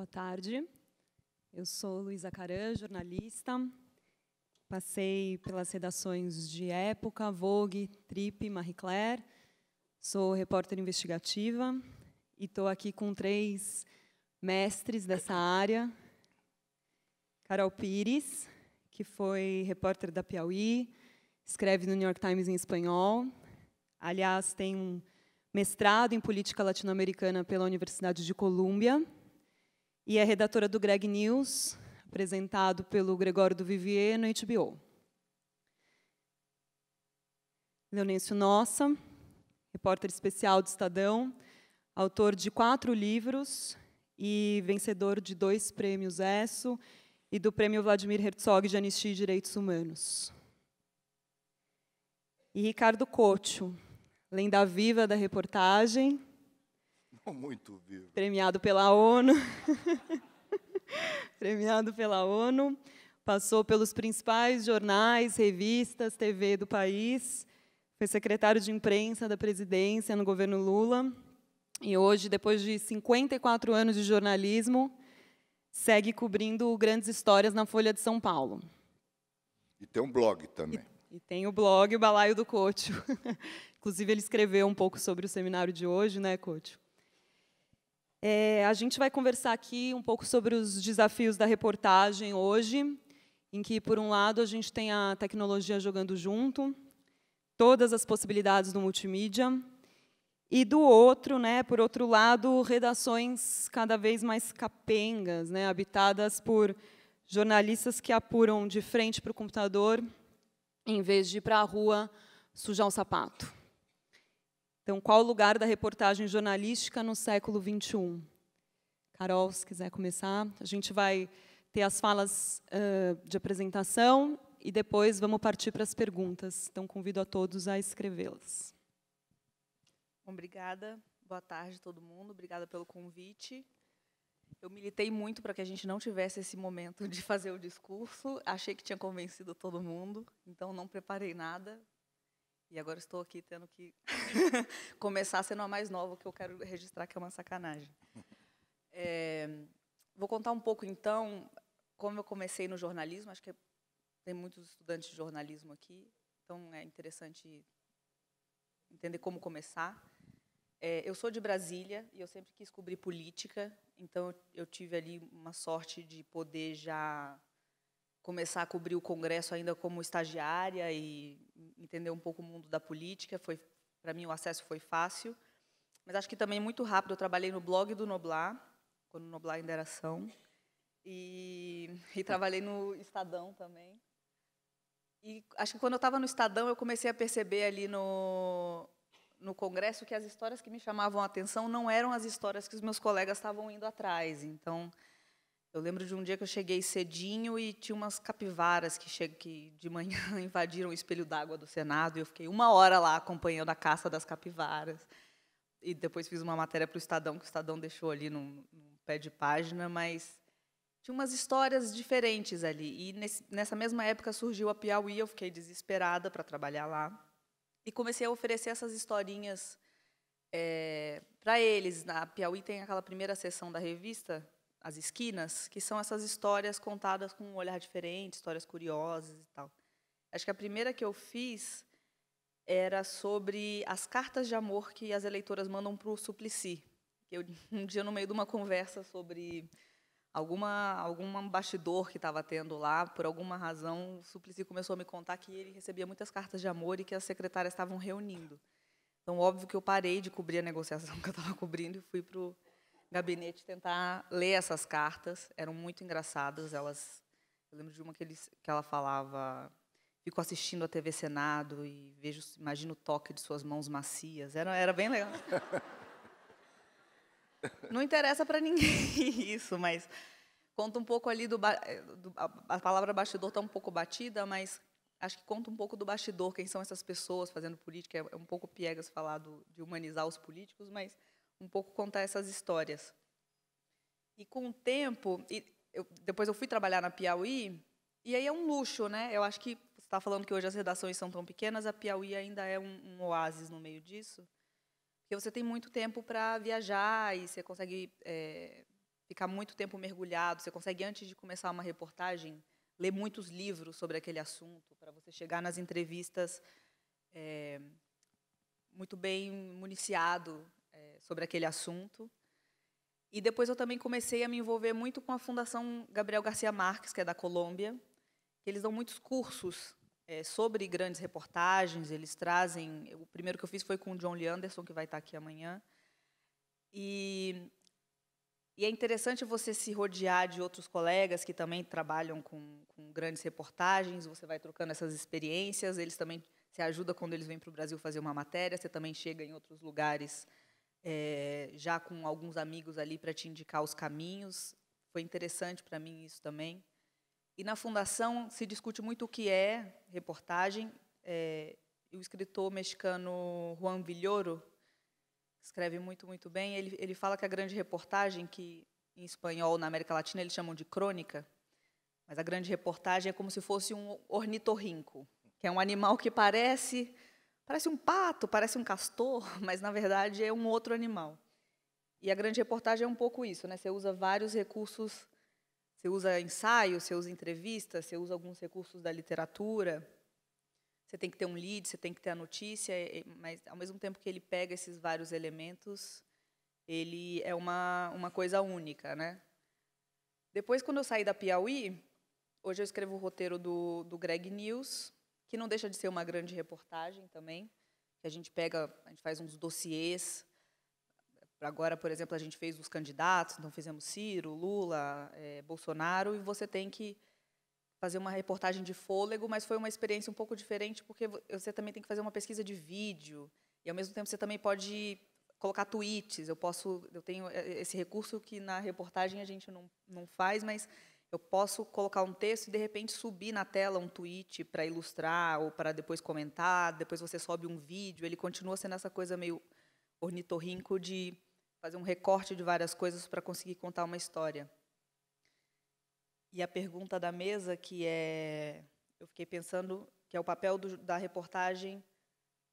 Boa tarde. Eu sou Luísa Caran, jornalista. Passei pelas redações de Época, Vogue, Trip, Marie Claire. Sou repórter investigativa e estou aqui com três mestres dessa área. Carol Pires, que foi repórter da Piauí, escreve no New York Times em espanhol. Aliás, tem um mestrado em política latino-americana pela Universidade de Colômbia e é redatora do Greg News, apresentado pelo Gregório do Vivier no HBO. Leonêncio Nossa, repórter especial do Estadão, autor de quatro livros e vencedor de dois prêmios ESSO e do prêmio Vladimir Herzog de Anistia e Direitos Humanos. E Ricardo Cocho, lenda viva da reportagem, muito vivo. Premiado pela ONU. Premiado pela ONU. Passou pelos principais jornais, revistas, TV do país. Foi secretário de imprensa da presidência no governo Lula. E hoje, depois de 54 anos de jornalismo, segue cobrindo grandes histórias na Folha de São Paulo. E tem um blog também. E, e tem o blog o Balaio do Cocho. Inclusive, ele escreveu um pouco sobre o seminário de hoje, né, Cocho? É, a gente vai conversar aqui um pouco sobre os desafios da reportagem hoje, em que, por um lado, a gente tem a tecnologia jogando junto, todas as possibilidades do multimídia, e do outro, né, por outro lado, redações cada vez mais capengas, né, habitadas por jornalistas que apuram de frente para o computador, em vez de ir para a rua sujar o sapato. Então, qual o lugar da reportagem jornalística no século 21? Carol, se quiser começar, a gente vai ter as falas uh, de apresentação e depois vamos partir para as perguntas. Então, convido a todos a escrevê-las. Obrigada. Boa tarde a todo mundo. Obrigada pelo convite. Eu militei muito para que a gente não tivesse esse momento de fazer o discurso. Achei que tinha convencido todo mundo, então não preparei nada. E agora estou aqui tendo que começar sendo a mais nova, que eu quero registrar que é uma sacanagem. É, vou contar um pouco, então, como eu comecei no jornalismo. Acho que tem muitos estudantes de jornalismo aqui, então é interessante entender como começar. É, eu sou de Brasília e eu sempre quis cobrir política, então eu tive ali uma sorte de poder já começar a cobrir o Congresso ainda como estagiária e entender um pouco o mundo da política. Foi para mim o acesso foi fácil, mas acho que também muito rápido. Eu trabalhei no blog do Noblar, quando o Noblar ainda era ação, e, e trabalhei no Estadão também. E acho que quando eu estava no Estadão, eu comecei a perceber ali no, no Congresso que as histórias que me chamavam a atenção não eram as histórias que os meus colegas estavam indo atrás. Então, eu lembro de um dia que eu cheguei cedinho e tinha umas capivaras que, che que de manhã invadiram o espelho d'água do Senado e eu fiquei uma hora lá acompanhando a caça das capivaras. E depois fiz uma matéria para o Estadão, que o Estadão deixou ali num, pé de página, mas tinha umas histórias diferentes ali. E nesse, nessa mesma época surgiu a Piauí, eu fiquei desesperada para trabalhar lá. E comecei a oferecer essas historinhas é, eh, para eles. Na Piauí tem aquela primeira sessão da revista, as esquinas, que são essas histórias contadas com um olhar diferente, histórias curiosas e tal. Acho que a primeira que eu fiz era sobre as cartas de amor que as eleitoras mandam para o Suplicy. Eu, um dia, no meio de uma conversa sobre alguma algum bastidor que estava tendo lá, por alguma razão, o Suplicy começou a me contar que ele recebia muitas cartas de amor e que as secretárias estavam reunindo. Então, óbvio que eu parei de cobrir a negociação que eu estava cobrindo e fui para o gabinete tentar ler essas cartas. Eram muito engraçadas. Elas, eu lembro de uma que, eles, que ela falava: fico assistindo a TV Senado e vejo, imagino o toque de suas mãos macias. Era, era bem legal. Não interessa para ninguém isso, mas conta um pouco ali do, eh, do a, palavra bastidor está um pouco batida, mas acho que conta um pouco do bastidor, quem são essas pessoas fazendo política. É, é um pouco piegas falar do, de humanizar os políticos, mas um pouco contar essas histórias. E com o tempo, eu, depois eu fui trabalhar na Piauí, e aí é um luxo, né? Eu acho que você está falando que hoje as redações são tão pequenas, a Piauí ainda é um, um oásis no meio disso, porque você tem muito tempo para viajar e você consegue é, ficar muito tempo mergulhado, você consegue, antes de começar uma reportagem, ler muitos livros sobre aquele assunto, para você chegar nas entrevistas é, muito bem municiado sobre aquele assunto. E depois eu também comecei a me envolver muito com a Fundação Gabriel Garcia Marques, que é da Colômbia. Eles dão muitos cursos é, sobre grandes reportagens, eles trazem... O primeiro que eu fiz foi com o John Lee Anderson, que vai estar aqui amanhã. E, e é interessante você se rodear de outros colegas que também trabalham com, com grandes reportagens, você vai trocando essas experiências, eles também se ajudam quando eles vêm para o Brasil fazer uma matéria, você também chega em outros lugares é, já com alguns amigos ali para te indicar os caminhos. Foi interessante para mim isso também. E na fundação se discute muito o que é reportagem. É, o escritor mexicano Juan Villoro escreve muito, muito bem. Ele, ele fala que a grande reportagem, que em espanhol na América Latina eles chamam de crônica, mas a grande reportagem é como se fosse um ornitorrinco, que é um animal que parece Parece um pato, parece um castor, mas na verdade é um outro animal. E a grande reportagem é um pouco isso, né? Você usa vários recursos, você usa ensaios, você usa entrevistas, você usa alguns recursos da literatura. Você tem que ter um lead, você tem que ter a notícia, mas ao mesmo tempo que ele pega esses vários elementos, ele é uma uma coisa única, né? Depois, quando eu saí da Piauí, hoje eu escrevo o roteiro do, do Greg News, que não deixa de ser uma grande reportagem também, que a gente pega, a gente faz uns dossiês. Agora, por exemplo, a gente fez os candidatos, então fizemos Ciro, Lula, é, Bolsonaro, e você tem que fazer uma reportagem de fôlego, mas foi uma experiência um pouco diferente, porque você também tem que fazer uma pesquisa de vídeo, e ao mesmo tempo você também pode colocar tweets. Eu posso, eu tenho eh, esse recurso que na reportagem a gente não, não faz, mas eu posso colocar um texto e de repente subir na tela um tweet para ilustrar ou para depois comentar, depois você sobe um vídeo, ele continua sendo essa coisa meio ornitorrinco de fazer um recorte de várias coisas para conseguir contar uma história. E a pergunta da mesa que é, eu fiquei pensando que é o papel do, da reportagem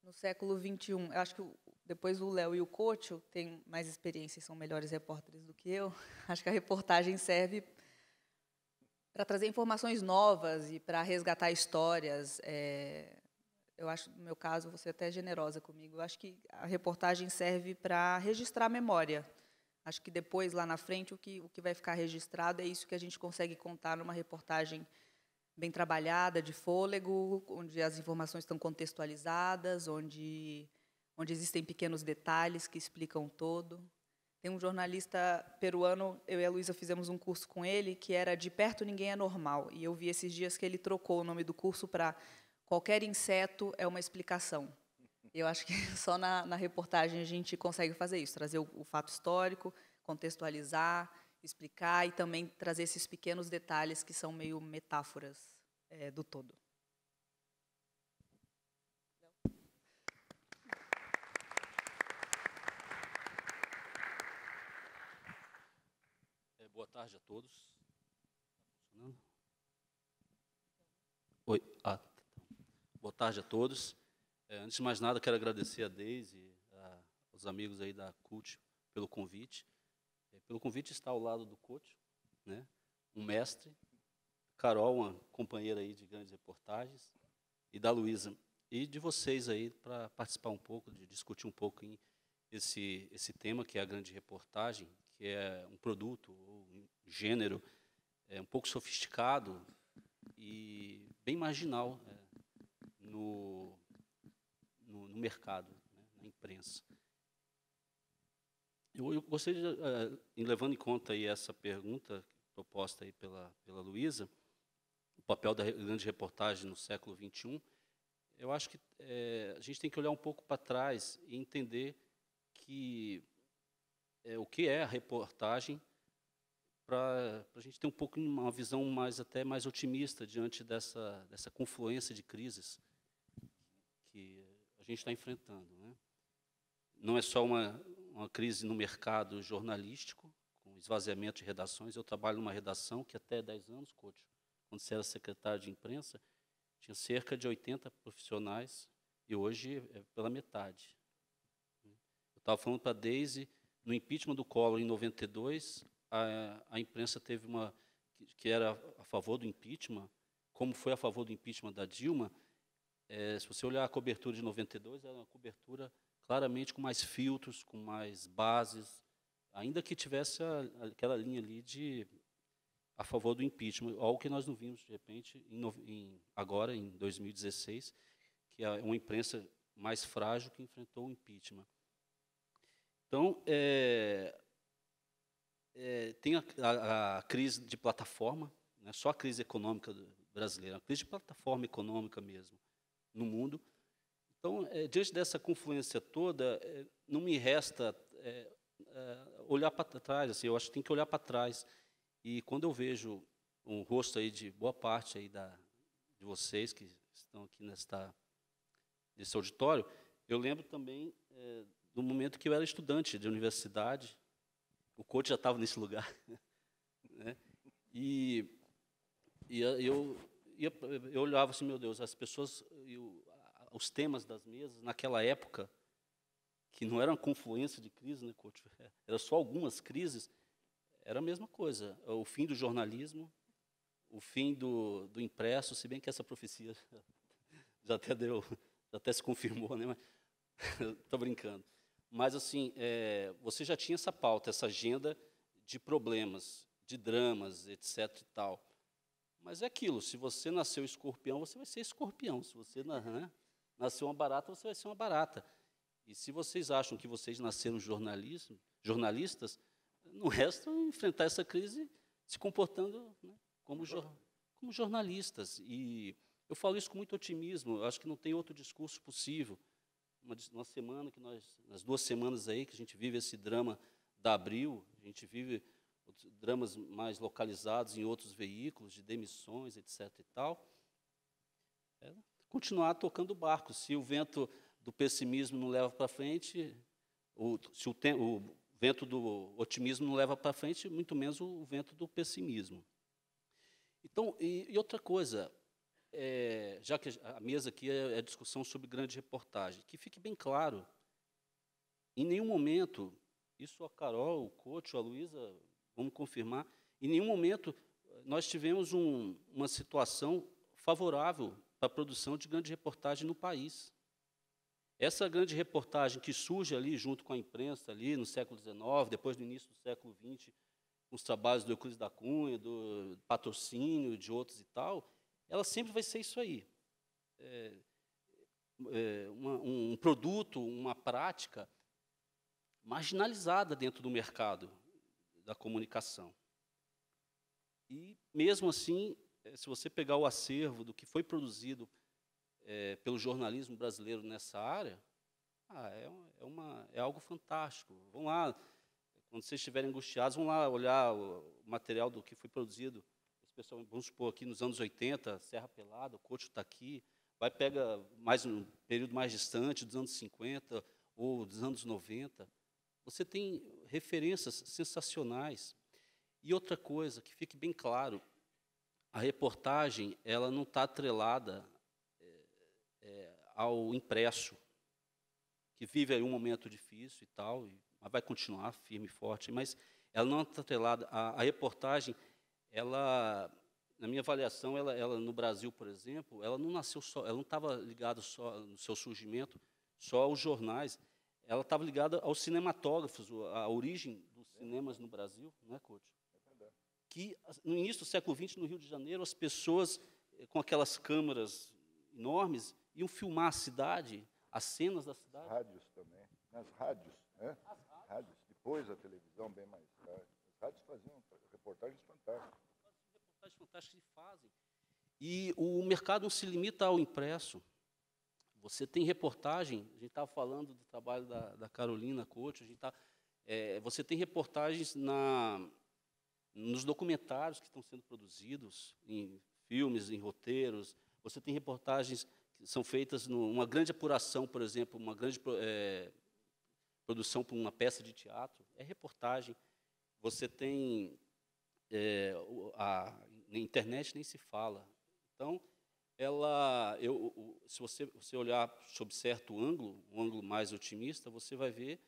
no século 21. Eu acho que depois o Léo e o Cocho têm mais experiência e são melhores repórteres do que eu. Acho que a reportagem serve para trazer informações novas e para resgatar histórias. É, eu acho, no meu caso, você é até generosa comigo. Eu acho que a reportagem serve para registrar a memória. Acho que depois, lá na frente, o que, o que vai ficar registrado é isso que a gente consegue contar numa reportagem bem trabalhada, de fôlego, onde as informações estão contextualizadas, onde, onde existem pequenos detalhes que explicam todo. Tem um jornalista peruano, eu e a Luísa fizemos um curso com ele, que era De Perto Ninguém é Normal. E eu vi esses dias que ele trocou o nome do curso para Qualquer Inseto é uma Explicação. Eu acho que só na, na reportagem a gente consegue fazer isso, trazer o, o fato histórico, contextualizar, explicar e também trazer esses pequenos detalhes que são meio metáforas é, do todo. tarde a todos. Oi. Ah, tá. boa tarde a todos. É, antes de mais nada, quero agradecer a Deise, a, aos amigos aí da CUT pelo convite. É, pelo convite está ao lado do Coach, né? um mestre, Carol, uma companheira aí de grandes reportagens, e da Luísa. E de vocês aí para participar um pouco, de discutir um pouco em esse, esse tema que é a grande reportagem, que é um produto ou um gênero é, um pouco sofisticado e bem marginal é, no, no, no, mercado, né, na imprensa. Eu, eu gostaria, de, é, levando em conta aí essa pergunta proposta aí pela, pela Luísa, o papel da grande reportagem no século XXI, eu acho que é, a gente tem que olhar um pouco para trás e entender que é, o que é a reportagem, para a gente ter um pouco uma visão mais até mais otimista diante dessa, dessa confluência de crises que a gente está enfrentando. Né? Não é só uma, uma crise no mercado jornalístico, com esvaziamento de redações. Eu trabalho numa redação que até 10 anos, Couto, quando você era secretário de imprensa, tinha cerca de 80 profissionais e hoje é pela metade. Eu estava falando para a no impeachment do Collor em 92, a, a imprensa teve uma que era a favor do impeachment, como foi a favor do impeachment da Dilma. É, se você olhar a cobertura de 92, era uma cobertura claramente com mais filtros, com mais bases, ainda que tivesse a, aquela linha ali de a favor do impeachment, algo que nós não vimos de repente em, em, agora em 2016, que é uma imprensa mais frágil que enfrentou o impeachment. Então, é, é, tem a, a, a, crise de plataforma, não é só a crise econômica brasileira, a crise de plataforma econômica mesmo no mundo. Então, é, diante dessa confluência toda, é, não me resta é, é, olhar para trás. Assim, eu acho que tem que olhar para trás. E quando eu vejo um rosto aí de boa parte aí da, de vocês que estão aqui nesta, nesse auditório, eu lembro também no momento que eu era estudante de universidade. O coach já estava nesse lugar. Né? E, e eu, eu, eu olhava assim, meu Deus, as pessoas, eu, os temas das mesas, naquela época, que não era uma confluência de crises, né, coach? Era só algumas crises, era a mesma coisa. O fim do jornalismo, o fim do, do impresso, se bem que essa profecia já até deu, já até se confirmou, né? Estou brincando mas assim, é, você já tinha essa pauta, essa agenda de problemas, de dramas, etc. E tal. Mas é aquilo, se você nasceu escorpião, você vai ser escorpião. Se você né, nasceu uma barata, você vai ser uma barata. E se vocês acham que vocês nasceram jornalismo, jornalistas, não resta enfrentar essa crise se comportando né, como, jor, como jornalistas. E eu falo isso com muito otimismo, acho que não tem outro discurso possível uma, uma semana que nós, nas duas semanas aí que a gente vive esse drama da Abril, a gente vive dramas mais localizados em outros veículos, de demissões, etc. e tal, é continuar tocando o barco. Se o vento do pessimismo não leva para frente, o, se o, tem, o vento do otimismo não leva para frente, muito menos o vento do pessimismo. Então, e, e outra coisa, é, já que a mesa aqui é, a é discussão sobre grande reportagem, que fique bem claro, em nenhum momento, isso a Carol, o Coach, a Luísa, vamos confirmar, em nenhum momento eh, nós tivemos um, uma situação favorável para a produção de grande reportagem no país. Essa grande reportagem que surge ali junto com a imprensa ali no século XIX, depois do início do século XX, com os trabalhos do Euclides da Cunha, do patrocínio de outros e tal, ela sempre vai ser isso aí. É, é, uma, um produto, uma prática marginalizada dentro do mercado da comunicação. E, mesmo assim, é, se você pegar o acervo do que foi produzido é, pelo jornalismo brasileiro nessa área, ah, é, é, uma, é algo fantástico. Vão lá, quando vocês estiverem angustiados, vão lá olhar o material do que foi produzido pessoal, vamos supor, aqui nos anos 80, Serra Pelada, o Cocho está aqui, vai pega mais um período mais distante, dos anos 50 ou dos anos 90. Você tem referências sensacionais. E outra coisa, que fique bem claro, a reportagem ela não está atrelada é, é, ao impresso, que vive aí um momento difícil e tal, e, mas vai continuar firme e forte, mas ela não está atrelada, a, a reportagem ela, na minha avaliação, ela, ela no Brasil, por exemplo, ela não nasceu só, ela não estava ligada só no seu surgimento só aos jornais, ela estava ligada aos cinematógrafos, a origem dos cinemas no Brasil, não é, Couto? Que no início do século XX, no Rio de Janeiro, as pessoas eh, com aquelas câmeras enormes iam filmar a cidade, as cenas da cidade. Rádios também, nas rádios, né? As rádios. rádios. Depois a televisão, bem mais tarde. As rádios faziam reportagens fantásticas reportagens fantásticas que fazem. E o mercado não se limita ao impresso. Você tem reportagem, a gente estava falando do trabalho da, da Carolina Coach, a gente tá, é, você tem reportagens na, nos documentários que estão sendo produzidos, em filmes, em roteiros, você tem reportagens que são feitas numa grande apuração, por exemplo, uma grande é, produção para uma peça de teatro, é reportagem. Você tem é, a na internet nem se fala. Então, ela, eu, se você, você olhar sob certo ângulo, um ângulo mais otimista, você vai ver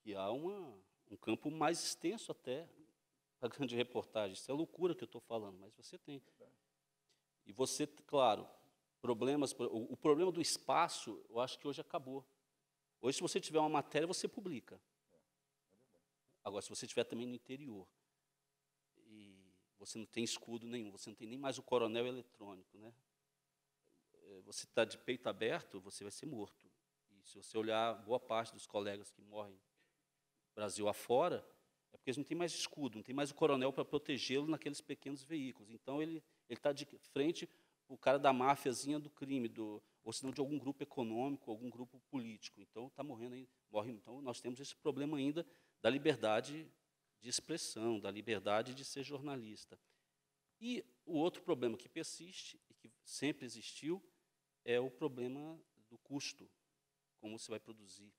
que há uma, um campo mais extenso até a grande reportagem. Isso é loucura que eu estou falando, mas você tem. E você, claro, problemas, o, o problema do espaço, eu acho que hoje acabou. Hoje, se você tiver uma matéria, você publica. Agora, se você tiver também no interior, você não tem escudo nenhum, você não tem nem mais o coronel eletrônico, né? É, você está de peito aberto, você vai ser morto. E se você olhar boa parte dos colegas que morrem Brasil afora, é porque eles não têm mais escudo, não tem mais o coronel para protegê-lo naqueles pequenos veículos. Então ele está de frente o cara da máfiazinha do crime, do, ou senão de algum grupo econômico, algum grupo político. Então está morrendo aí, morre. Então nós temos esse problema ainda da liberdade de expressão, da liberdade de ser jornalista. E o outro problema que persiste e que sempre existiu é o problema do custo, como você vai produzir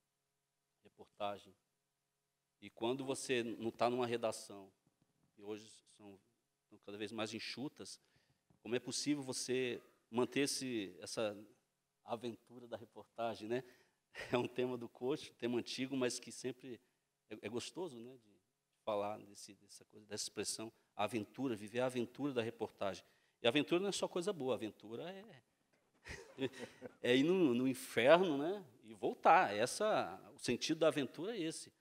reportagem. E quando você não está numa redação, e hoje são, cada vez mais enxutas, como é possível você manter esse, essa aventura da reportagem, né? É um tema do coach, tema antigo, mas que sempre é, é gostoso, né? De, falar desse, dessa coisa, dessa expressão aventura, viver a aventura da reportagem. E aventura não é só coisa boa, aventura é é ir no, no, inferno, né? E voltar. Essa, o sentido da aventura é esse.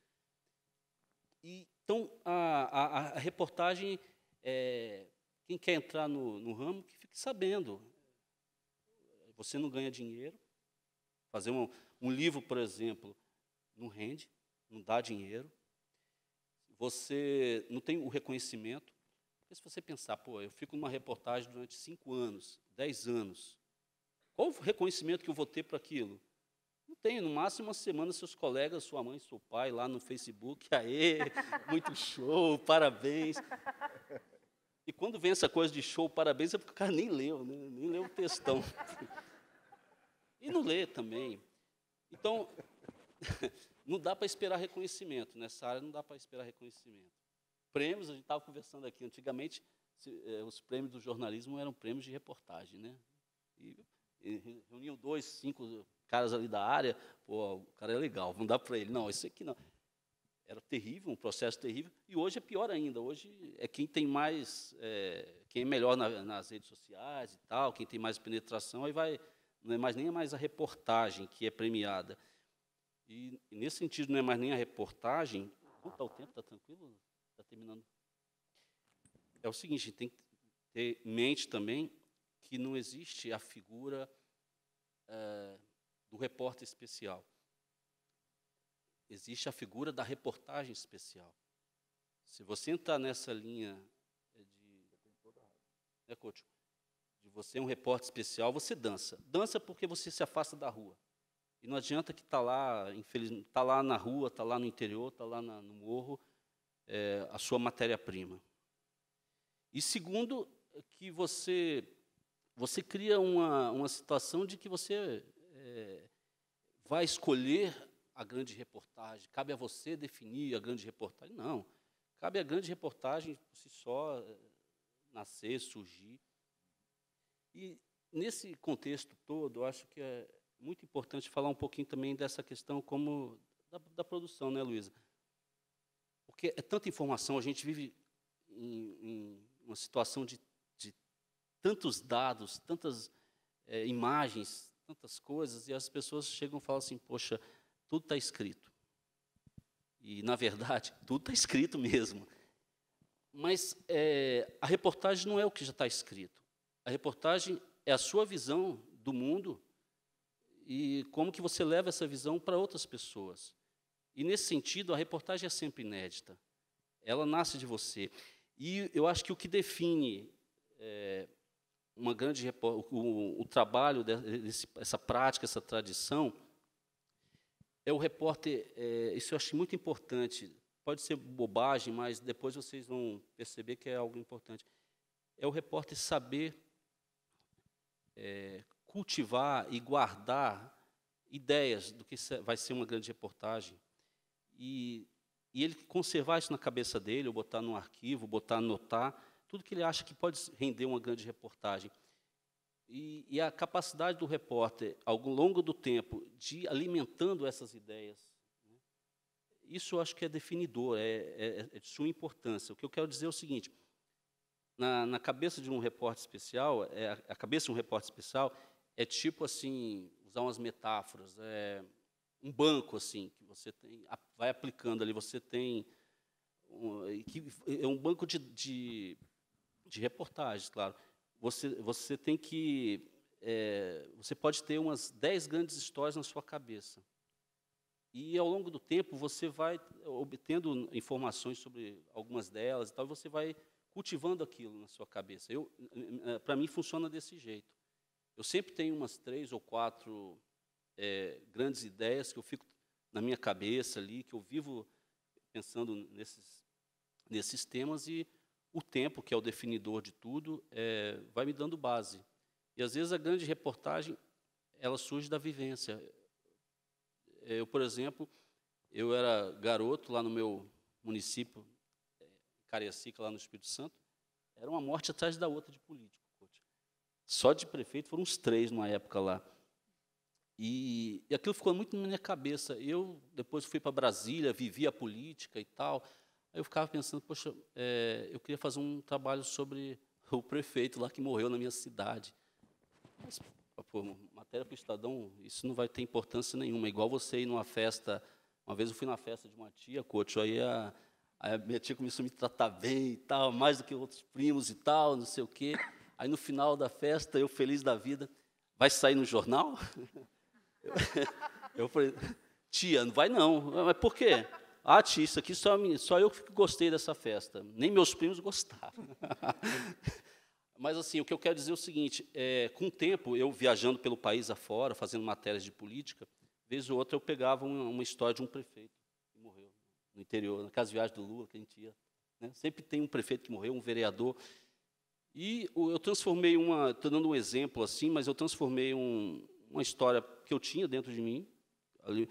E, então a, a, a reportagem, é, quem quer entrar no, no ramo, que fique sabendo. Você não ganha dinheiro. Fazer um, um livro, por exemplo, não rende, não dá dinheiro você não tem o reconhecimento. Porque se você pensar, pô, eu fico numa reportagem durante cinco anos, dez anos, qual o reconhecimento que eu vou ter para aquilo? Não tenho, no máximo uma semana, seus colegas, sua mãe, seu pai lá no Facebook, aê, muito show, parabéns. E quando vem essa coisa de show, parabéns, é porque o cara nem leu, né? nem leu o textão. E não lê também. Então, Não dá para esperar reconhecimento, nessa área não dá para esperar reconhecimento. Prêmios, a gente estava conversando aqui, antigamente se, eh, os prêmios do jornalismo eram prêmios de reportagem, né? E, e reuniam dois, cinco caras ali da área, pô, o cara é legal, vamos dar para ele. Não, isso aqui não. Era terrível, um processo terrível, e hoje é pior ainda. Hoje é quem tem mais, é, quem é melhor na, nas redes sociais e tal, quem tem mais penetração, aí vai, não é mais nem é mais a reportagem que é premiada e, nesse sentido, não é mais nem a reportagem. Quanto tá o tempo? Está tranquilo? Está terminando? É o seguinte, tem que ter em mente também que não existe a figura é, do repórter especial. Existe a figura da reportagem especial. Se você entrar nessa linha é de. Né, Couto? De você um repórter especial, você dança. Dança porque você se afasta da rua. E não adianta que está lá, infelizmente, está lá na rua, está lá no interior, está lá na, no morro, é, a sua matéria-prima. E segundo, que você, você cria uma, uma situação de que você é, vai escolher a grande reportagem, cabe a você definir a grande reportagem. Não, cabe a grande reportagem por si só é, nascer, surgir. E nesse contexto todo, eu acho que é, muito importante falar um pouquinho também dessa questão como da, da produção, né, Luísa? Porque é tanta informação, a gente vive em, em uma situação de, de, tantos dados, tantas é, imagens, tantas coisas, e as pessoas chegam e falam assim, poxa, tudo está escrito. E, na verdade, tudo está escrito mesmo. Mas é, a reportagem não é o que já está escrito. A reportagem é a sua visão do mundo e como que você leva essa visão para outras pessoas. E nesse sentido, a reportagem é sempre inédita. Ela nasce de você. E eu acho que o que define é, uma grande o, o trabalho dessa essa prática, essa tradição, é o repórter. É, isso eu acho muito importante. Pode ser bobagem, mas depois vocês vão perceber que é algo importante. É o repórter saber é, cultivar e guardar ideias do que vai ser uma grande reportagem. E, e ele conservar isso na cabeça dele, ou botar num arquivo, botar, anotar, tudo que ele acha que pode render uma grande reportagem. E, e a capacidade do repórter, ao longo do tempo, de ir alimentando essas ideias, né? isso eu acho que é definidor, é, é, é de suma importância. O que eu quero dizer é o seguinte: na, na, cabeça de um repórter especial, é, a cabeça de um repórter especial é tipo assim, usar umas metáforas, é um banco assim que você tem, vai aplicando ali, você tem um, que é um banco de, de, de reportagens, claro. Você, você tem que é, você pode ter umas 10 grandes histórias na sua cabeça. E ao longo do tempo você vai obtendo informações sobre algumas delas e tal, e você vai cultivando aquilo na sua cabeça. Eu, para mim funciona desse jeito. Eu sempre tenho umas três ou quatro é, grandes ideias que eu fico na minha cabeça ali, que eu vivo pensando nesses, nesses temas e o tempo, que é o definidor de tudo, é, vai me dando base. E às vezes a grande reportagem ela surge da vivência. É, eu, por exemplo, eu era garoto lá no meu município, é, Cariacica, lá no Espírito Santo, era uma morte atrás da outra de político. Só de prefeito foram uns três numa época lá. E, e aquilo ficou muito na minha cabeça. Eu depois fui para Brasília, vivi a política e tal. Aí eu ficava pensando, poxa, é, eu queria fazer um trabalho sobre o prefeito lá que morreu na minha cidade. Mas, pô, matéria para o Estadão, isso não vai ter importância nenhuma. Igual você ir numa festa. Uma vez eu fui na festa de uma tia, Coach, aí a, a minha tia começou a me tratar bem e tal, mais do que outros primos e tal, não sei o quê. Aí no final da festa, eu feliz da vida, vai sair no jornal? Eu falei, tia, não vai não. Ah, mas por quê? Ah, tia, isso aqui só, só eu que gostei dessa festa. Nem meus primos gostaram. Mas, assim, o que eu quero dizer é o seguinte: é, com o tempo, eu viajando pelo país afora, fazendo matérias de política, vez ou outra eu pegava uma, uma história de um prefeito que morreu no interior, na casa de viagem do Lula, que a gente ia. Né? Sempre tem um prefeito que morreu, um vereador. E eu transformei uma, estou dando um exemplo assim, mas eu transformei um, uma história que eu tinha dentro de mim ali,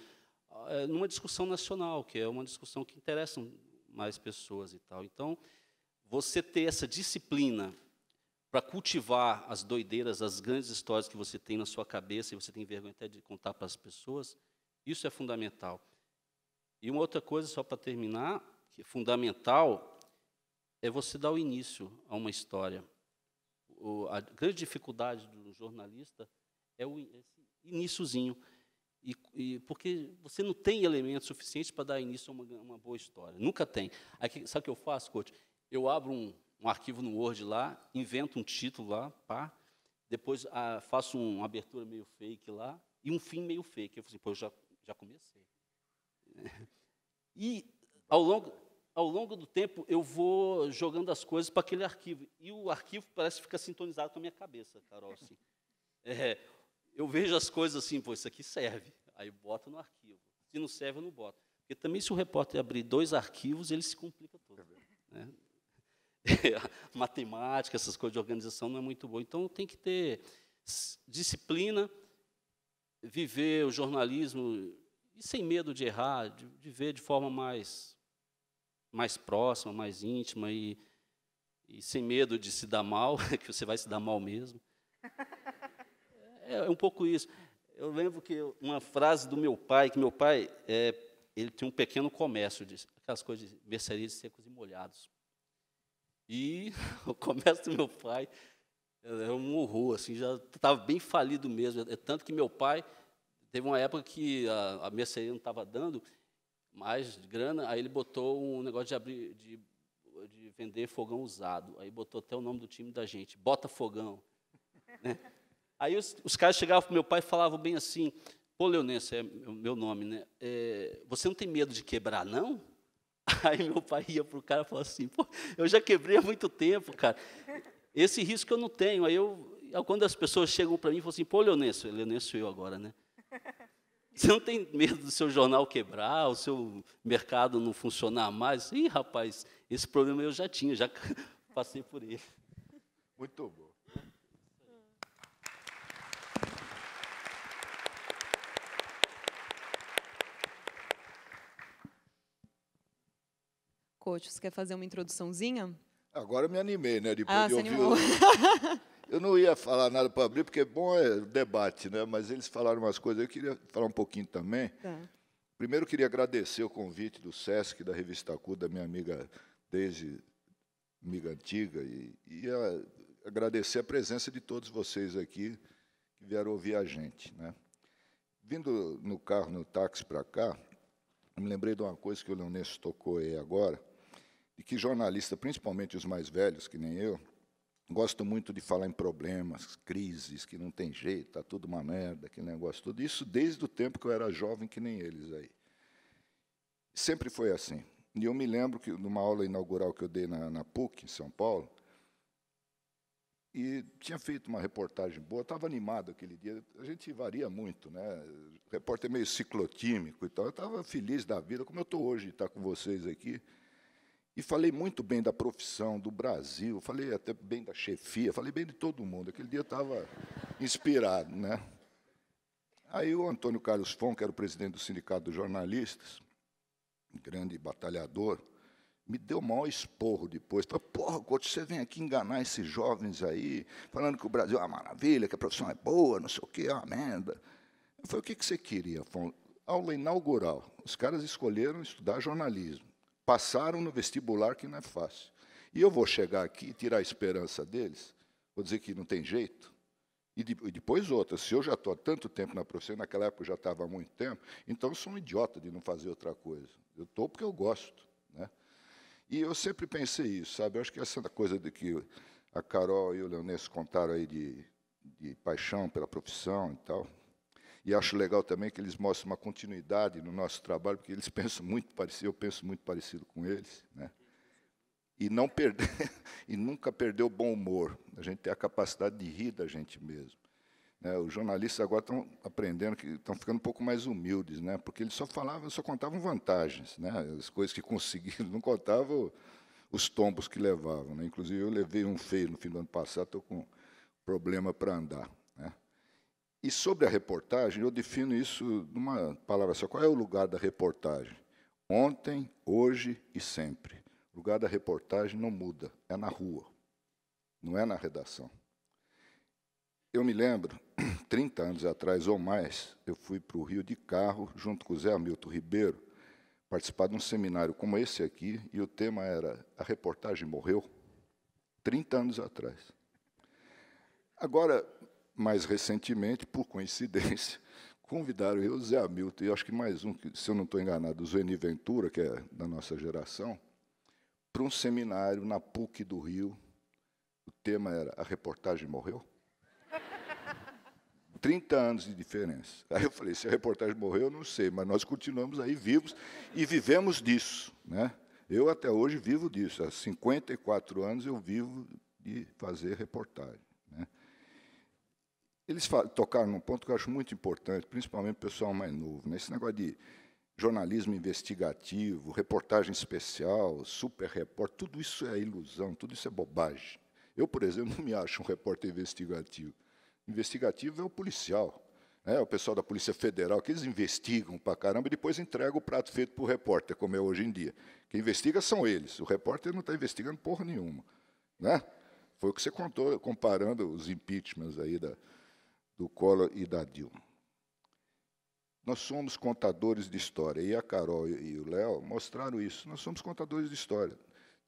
eh, numa discussão nacional, que é uma discussão que interessa mais pessoas e tal. Então, você ter essa disciplina para cultivar as doideiras, as grandes histórias que você tem na sua cabeça e você tem vergonha até de contar para as pessoas, isso é fundamental. E uma outra coisa, só para terminar, que é fundamental, é você dar o início a uma história o, a grande dificuldade do jornalista é o iníciozinho. E, e, porque você não tem elementos suficientes para dar início a uma, uma boa história. Nunca tem. Aqui, sabe o que eu faço, coach? Eu abro um, um arquivo no Word lá, invento um título lá, pá, depois a, ah, faço um, uma abertura meio fake lá e um fim meio fake. Eu falei assim, pô, eu já, já comecei. E ao longo, ao longo do tempo, eu vou jogando as coisas para aquele arquivo. E o arquivo parece que fica sintonizado com a minha cabeça, Carol. Assim. É, eu vejo as coisas assim, pô, isso aqui serve. Aí bota no arquivo. Se não serve, eu não boto. Porque também, se o repórter abrir dois arquivos, ele se complica todo. É né? Matemática, essas coisas de organização não é muito boa. Então, tem que ter disciplina, viver o jornalismo e sem medo de errar, de, de ver de forma mais mais próxima, mais íntima e, e sem medo de se dar mal, que você vai se dar mal mesmo. É, é um pouco isso. Eu lembro que uma frase do meu pai, que meu pai é, ele tinha um pequeno comércio de aquelas coisas de mercearias secos e molhados. E o comércio do meu pai era é, é um horror, assim, já estava bem falido mesmo. É tanto que meu pai teve uma época que a, a mercearia não estava dando mais grana, aí ele botou um negócio de abrir, de, de vender fogão usado. Aí botou até o nome do time da gente, Bota Fogão. né? Aí os, os, caras chegavam para meu pai e falavam bem assim, pô, Leonêncio, é o meu nome, né? É, você não tem medo de quebrar, não? Aí meu pai ia para o cara e falava assim, pô, eu já quebrei há muito tempo, cara. Esse risco eu não tenho. Aí eu, quando as pessoas chegam para mim e falam assim, pô, Leonêncio, Leonêncio eu agora, né? Você não tem medo do seu jornal quebrar, o seu mercado não funcionar mais? Ih, rapaz, esse problema eu já tinha, já passei por ele. Muito bom. Coach, você quer fazer uma introduçãozinha? Agora eu me animei, né? Depois ah, de ouvir. Eu não ia falar nada para abrir, porque é bom é debate, né? mas eles falaram umas coisas. Eu queria falar um pouquinho também. Tá. Primeiro, queria agradecer o convite do SESC, da revista CU, da minha amiga desde amiga antiga, e, e a, agradecer a presença de todos vocês aqui que vieram ouvir a gente. Né? Vindo no carro, no táxi para cá, me lembrei de uma coisa que o Leonêncio tocou aí agora, de que jornalista, principalmente os mais velhos, que nem eu, Gosto muito de falar em problemas, crises, que não tem jeito, está tudo uma merda, aquele negócio, tudo isso desde o tempo que eu era jovem, que nem eles aí. Sempre foi assim. E eu me lembro que numa aula inaugural que eu dei na, na PUC, em São Paulo, e tinha feito uma reportagem boa, estava animado aquele dia. A gente varia muito, né? O repórter é meio ciclotímico e tal. Eu estava feliz da vida, como eu estou hoje de tá estar com vocês aqui. E falei muito bem da profissão, do Brasil, falei até bem da chefia, falei bem de todo mundo. Aquele dia estava inspirado. Né? Aí o Antônio Carlos Fon, que era o presidente do Sindicato dos Jornalistas, um grande batalhador, me deu o maior esporro depois. Falei, porra, Couto, você vem aqui enganar esses jovens aí, falando que o Brasil é uma maravilha, que a profissão é boa, não sei o quê, é uma merda. Eu falei, o que, que você queria, Fon? Aula inaugural. Os caras escolheram estudar jornalismo passaram no vestibular, que não é fácil. E eu vou chegar aqui e tirar a esperança deles, vou dizer que não tem jeito. E, de, e depois outra, se eu já estou há tanto tempo na profissão, naquela época eu já estava há muito tempo, então eu sou um idiota de não fazer outra coisa. Eu estou porque eu gosto. Né? E eu sempre pensei isso, sabe? Eu acho que essa coisa de que a Carol e o Leonês contaram aí de, de paixão pela profissão e tal, e acho legal também que eles mostram uma continuidade no nosso trabalho, porque eles pensam muito parecido, eu penso muito parecido com eles. Né? E, não perder, e nunca perder o bom humor. A gente tem a capacidade de rir da gente mesmo. É, os jornalistas agora estão aprendendo que estão ficando um pouco mais humildes, né? Porque eles só falavam, só contavam vantagens, né? As coisas que conseguiram, não contavam os tombos que levavam. Né? Inclusive eu levei um feio no fim do ano passado, estou com problema para andar. E sobre a reportagem, eu defino isso numa palavra só. Qual é o lugar da reportagem? Ontem, hoje e sempre. O lugar da reportagem não muda, é na rua, não é na redação. Eu me lembro, 30 anos atrás ou mais, eu fui para o Rio de carro, junto com o Zé Hamilton Ribeiro, participar de um seminário como esse aqui, e o tema era A Reportagem Morreu, 30 anos atrás. Agora, mais recentemente, por coincidência, convidaram eu, Zé Hamilton, e acho que mais um, se eu não estou enganado, o Zueni Ventura, que é da nossa geração, para um seminário na PUC do Rio. O tema era A Reportagem Morreu? 30 anos de diferença. Aí eu falei, se a reportagem morreu, eu não sei, mas nós continuamos aí vivos e vivemos disso. Né? Eu até hoje vivo disso. Há 54 anos eu vivo de fazer reportagem. Eles tocaram num ponto que eu acho muito importante, principalmente o pessoal mais novo, né? esse negócio de jornalismo investigativo, reportagem especial, super repórter, tudo isso é ilusão, tudo isso é bobagem. Eu, por exemplo, não me acho um repórter investigativo. Investigativo é o policial, né? o pessoal da Polícia Federal, que eles investigam para caramba e depois entregam o prato feito para o repórter, como é hoje em dia. Quem investiga são eles, o repórter não está investigando porra nenhuma. Né? Foi o que você contou, comparando os impeachments aí da, do Collor e da Dilma. Nós somos contadores de história. E a Carol e o Léo mostraram isso. Nós somos contadores de história.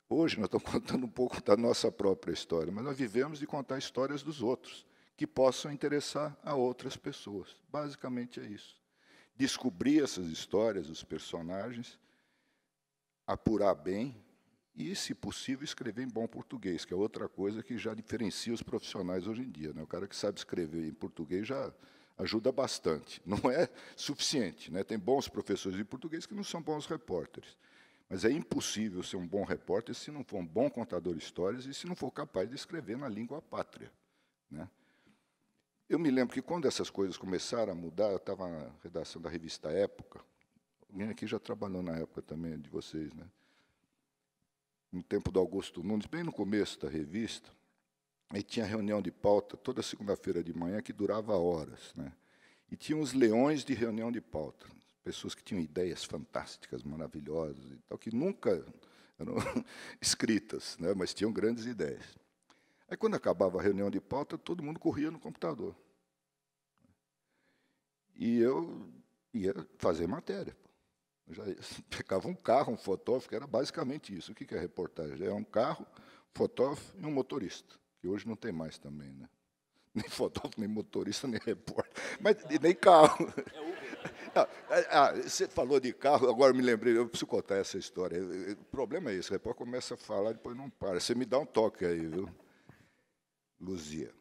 Hoje nós estamos contando um pouco da nossa própria história, mas nós vivemos de contar histórias dos outros, que possam interessar a outras pessoas. Basicamente é isso. Descobrir essas histórias, os personagens, apurar bem, e, se possível, escrever em bom português, que é outra coisa que já diferencia os profissionais hoje em dia. Né? O cara que sabe escrever em português já ajuda bastante. Não é suficiente. Né? Tem bons professores de português que não são bons repórteres. Mas é impossível ser um bom repórter se não for um bom contador de histórias e se não for capaz de escrever na língua pátria. Né? Eu me lembro que quando essas coisas começaram a mudar, eu estava na redação da revista Época. Alguém aqui já trabalhou na época também de vocês, né? no tempo do Augusto Nunes, bem no começo da revista, e tinha reunião de pauta toda segunda-feira de manhã que durava horas, né? E tinha uns leões de reunião de pauta, pessoas que tinham ideias fantásticas, maravilhosas e tal, que nunca eram escritas, né? Mas tinham grandes ideias. Aí quando acabava a reunião de pauta, todo mundo corria no computador. E eu ia fazer matéria já pegava um carro, um fotógrafo, era basicamente isso. O que é reportagem? É um carro, fotógrafo e um motorista, que hoje não tem mais também, né? Nem fotógrafo, nem motorista, nem repórter, mas nem carro. É Uber. Né? Ah, é, ah, você falou de carro, agora me lembrei, eu preciso contar essa história. O problema é esse, o repórter começa a falar, depois não para. Você me dá um toque aí, viu? Luzia.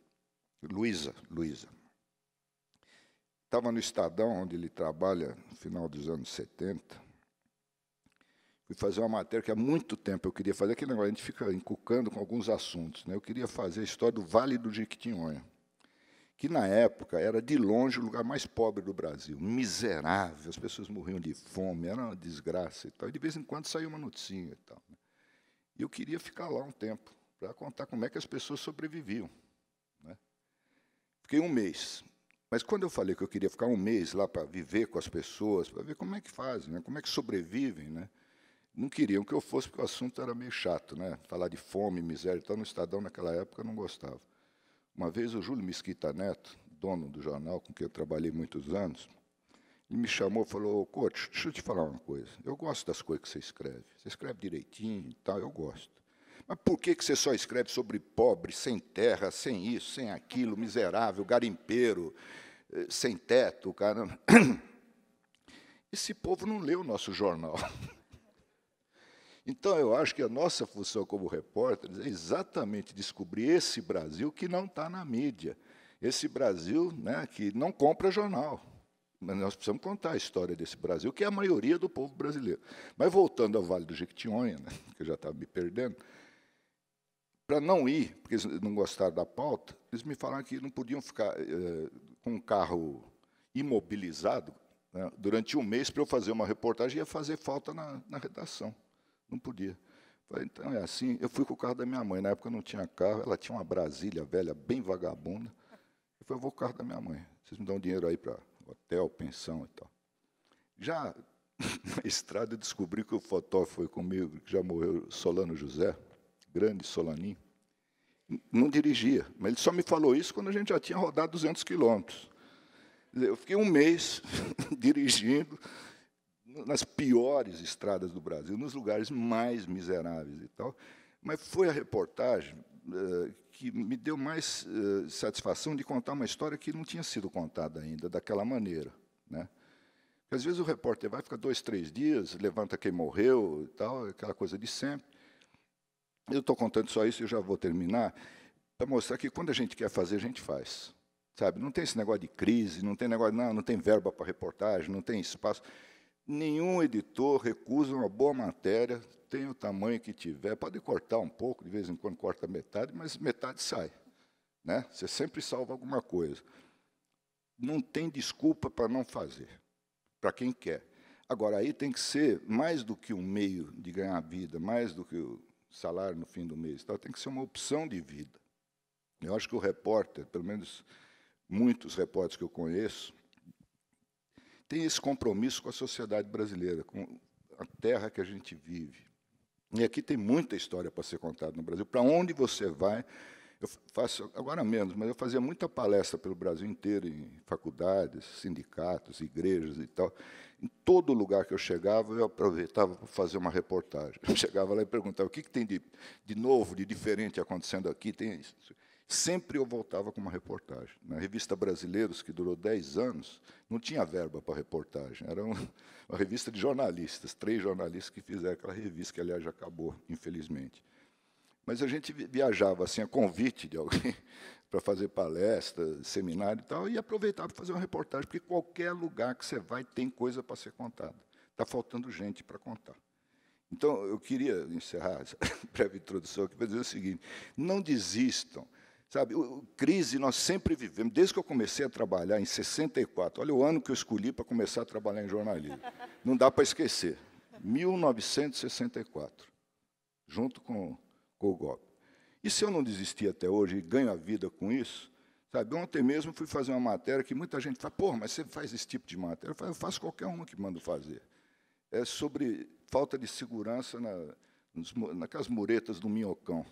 Luísa, Luísa. Estava no Estadão, onde ele trabalha, no final dos anos 70. Fui fazer uma matéria que há muito tempo eu queria fazer, aquele negócio, a gente fica encucando com alguns assuntos. Né? Eu queria fazer a história do Vale do Jequitinhonha, que na época era de longe o lugar mais pobre do Brasil, miserável, as pessoas morriam de fome, era uma desgraça e tal. E de vez em quando saía uma notícia e tal. Né? E eu queria ficar lá um tempo, para contar como é que as pessoas sobreviviam. Né? Fiquei um mês. Mas quando eu falei que eu queria ficar um mês lá para viver com as pessoas, para ver como é que fazem, né? como é que sobrevivem, né? não queriam que eu fosse, porque o assunto era meio chato, né? Falar de fome, miséria então, no Estadão naquela época eu não gostava. Uma vez o Júlio Mesquita Neto, dono do jornal com quem eu trabalhei muitos anos, ele me chamou e falou, Coach, deixa eu te falar uma coisa. Eu gosto das coisas que você escreve. Você escreve direitinho e tal, eu gosto. Mas por que, que você só escreve sobre pobre, sem terra, sem isso, sem aquilo, miserável, garimpeiro, sem teto, o cara. Esse povo não lê o nosso jornal. Então, eu acho que a nossa função como repórter é exatamente descobrir esse Brasil que não está na mídia, esse Brasil né, que não compra jornal. Mas nós precisamos contar a história desse Brasil, que é a maioria do povo brasileiro. Mas voltando ao Vale do Jequitinhonha, né, que eu já estava me perdendo, para não ir, porque eles não gostaram da pauta, eles me falaram que não podiam ficar eh, com um carro imobilizado né, durante um mês para eu fazer uma reportagem, ia fazer falta na, na redação. Não podia. Falei, então é assim. Eu fui com o carro da minha mãe. Na época eu não tinha carro, ela tinha uma Brasília velha, bem vagabunda. Eu falei, eu vou com o carro da minha mãe. Vocês me dão dinheiro aí para hotel, pensão e tal. Já na estrada eu descobri que o fotógrafo foi comigo, que já morreu, Solano José, grande Solaninho não dirigia, mas ele só me falou isso quando a gente já tinha rodado 200 quilômetros. Eu fiquei um mês dirigindo nas piores estradas do Brasil, nos lugares mais miseráveis e tal. Mas foi a reportagem uh, que me deu mais uh, satisfação de contar uma história que não tinha sido contada ainda daquela maneira, né? Porque às vezes o repórter vai ficar dois, três dias, levanta quem morreu e tal, aquela coisa de sempre. Eu estou contando só isso e já vou terminar, para mostrar que quando a gente quer fazer, a gente faz. Sabe? Não tem esse negócio de crise, não tem negócio, não, não tem verba para reportagem, não tem espaço. Nenhum editor recusa uma boa matéria, tem o tamanho que tiver, pode cortar um pouco, de vez em quando corta metade, mas metade sai. Né? Você sempre salva alguma coisa. Não tem desculpa para não fazer, para quem quer. Agora, aí tem que ser mais do que um meio de ganhar vida, mais do que o salário no fim do mês. Tal. Tem que ser uma opção de vida. Eu acho que o repórter, pelo menos muitos repórteres que eu conheço, tem esse compromisso com a sociedade brasileira, com a terra que a gente vive. E aqui tem muita história para ser contada no Brasil. Para onde você vai? Eu faço agora menos, mas eu fazia muita palestra pelo Brasil inteiro em faculdades, sindicatos, igrejas e tal. Em todo lugar que eu chegava, eu aproveitava para fazer uma reportagem. Eu chegava lá e perguntava: o que, que tem de, de novo, de diferente acontecendo aqui? Tem isso. Sempre eu voltava com uma reportagem. Na revista Brasileiros, que durou 10 anos, não tinha verba para reportagem. Era uma, uma revista de jornalistas, três jornalistas que fizeram aquela revista, que, aliás, já acabou, infelizmente. Mas a gente viajava assim, a convite de alguém para fazer palestra, seminário e tal, e aproveitar para fazer uma reportagem, porque qualquer lugar que você vai tem coisa para ser contada. Está faltando gente para contar. Então, eu queria encerrar essa breve introdução aqui para dizer o seguinte: não desistam. Sabe, crise nós sempre vivemos, desde que eu comecei a trabalhar em 64, olha o ano que eu escolhi para começar a trabalhar em jornalismo. Não dá para esquecer. 1964, junto com, com o golpe. E se eu não desistir até hoje e ganho a vida com isso? Sabe, ontem mesmo fui fazer uma matéria que muita gente fala, porra, mas você faz esse tipo de matéria? Eu, falo, eu faço qualquer uma que mando fazer. É sobre falta de segurança na, naquelas muretas do minhocão,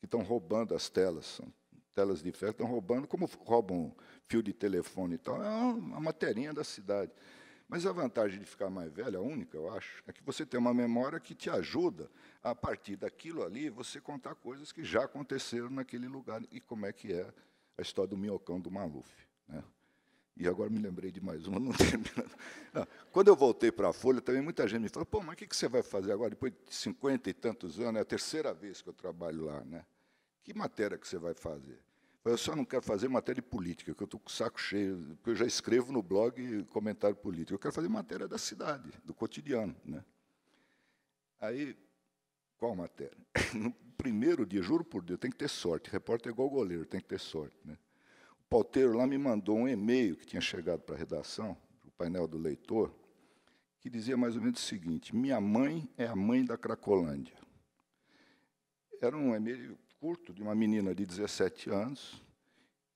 que estão roubando as telas. São telas de ferro, estão roubando, como roubam fio de telefone e tal. É uma, uma materinha da cidade. Mas a vantagem de ficar mais velho, a única, eu acho, é que você tem uma memória que te ajuda, a partir daquilo ali, você contar coisas que já aconteceram naquele lugar e como é que é a história do minhocão do Maluf. Né? E agora me lembrei de mais uma, não termina. Ah, quando eu voltei para a Folha, também muita gente me falou, pô, mas o que, que você vai fazer agora, depois de cinquenta e tantos anos, é a terceira vez que eu trabalho lá, né? Que matéria que você vai fazer? Eu só não quero fazer matéria de política, que eu estou com o saco cheio, porque eu já escrevo no blog comentário político. Eu quero fazer matéria da cidade, do cotidiano. Né? Aí, qual matéria? No primeiro dia, juro por Deus, tem que ter sorte. Repórter é igual goleiro, tem que ter sorte. Né? O pauteiro lá me mandou um e-mail que tinha chegado para a redação, para o painel do leitor, que dizia mais ou menos o seguinte: Minha mãe é a mãe da Cracolândia. Era um e-mail curto de uma menina de 17 anos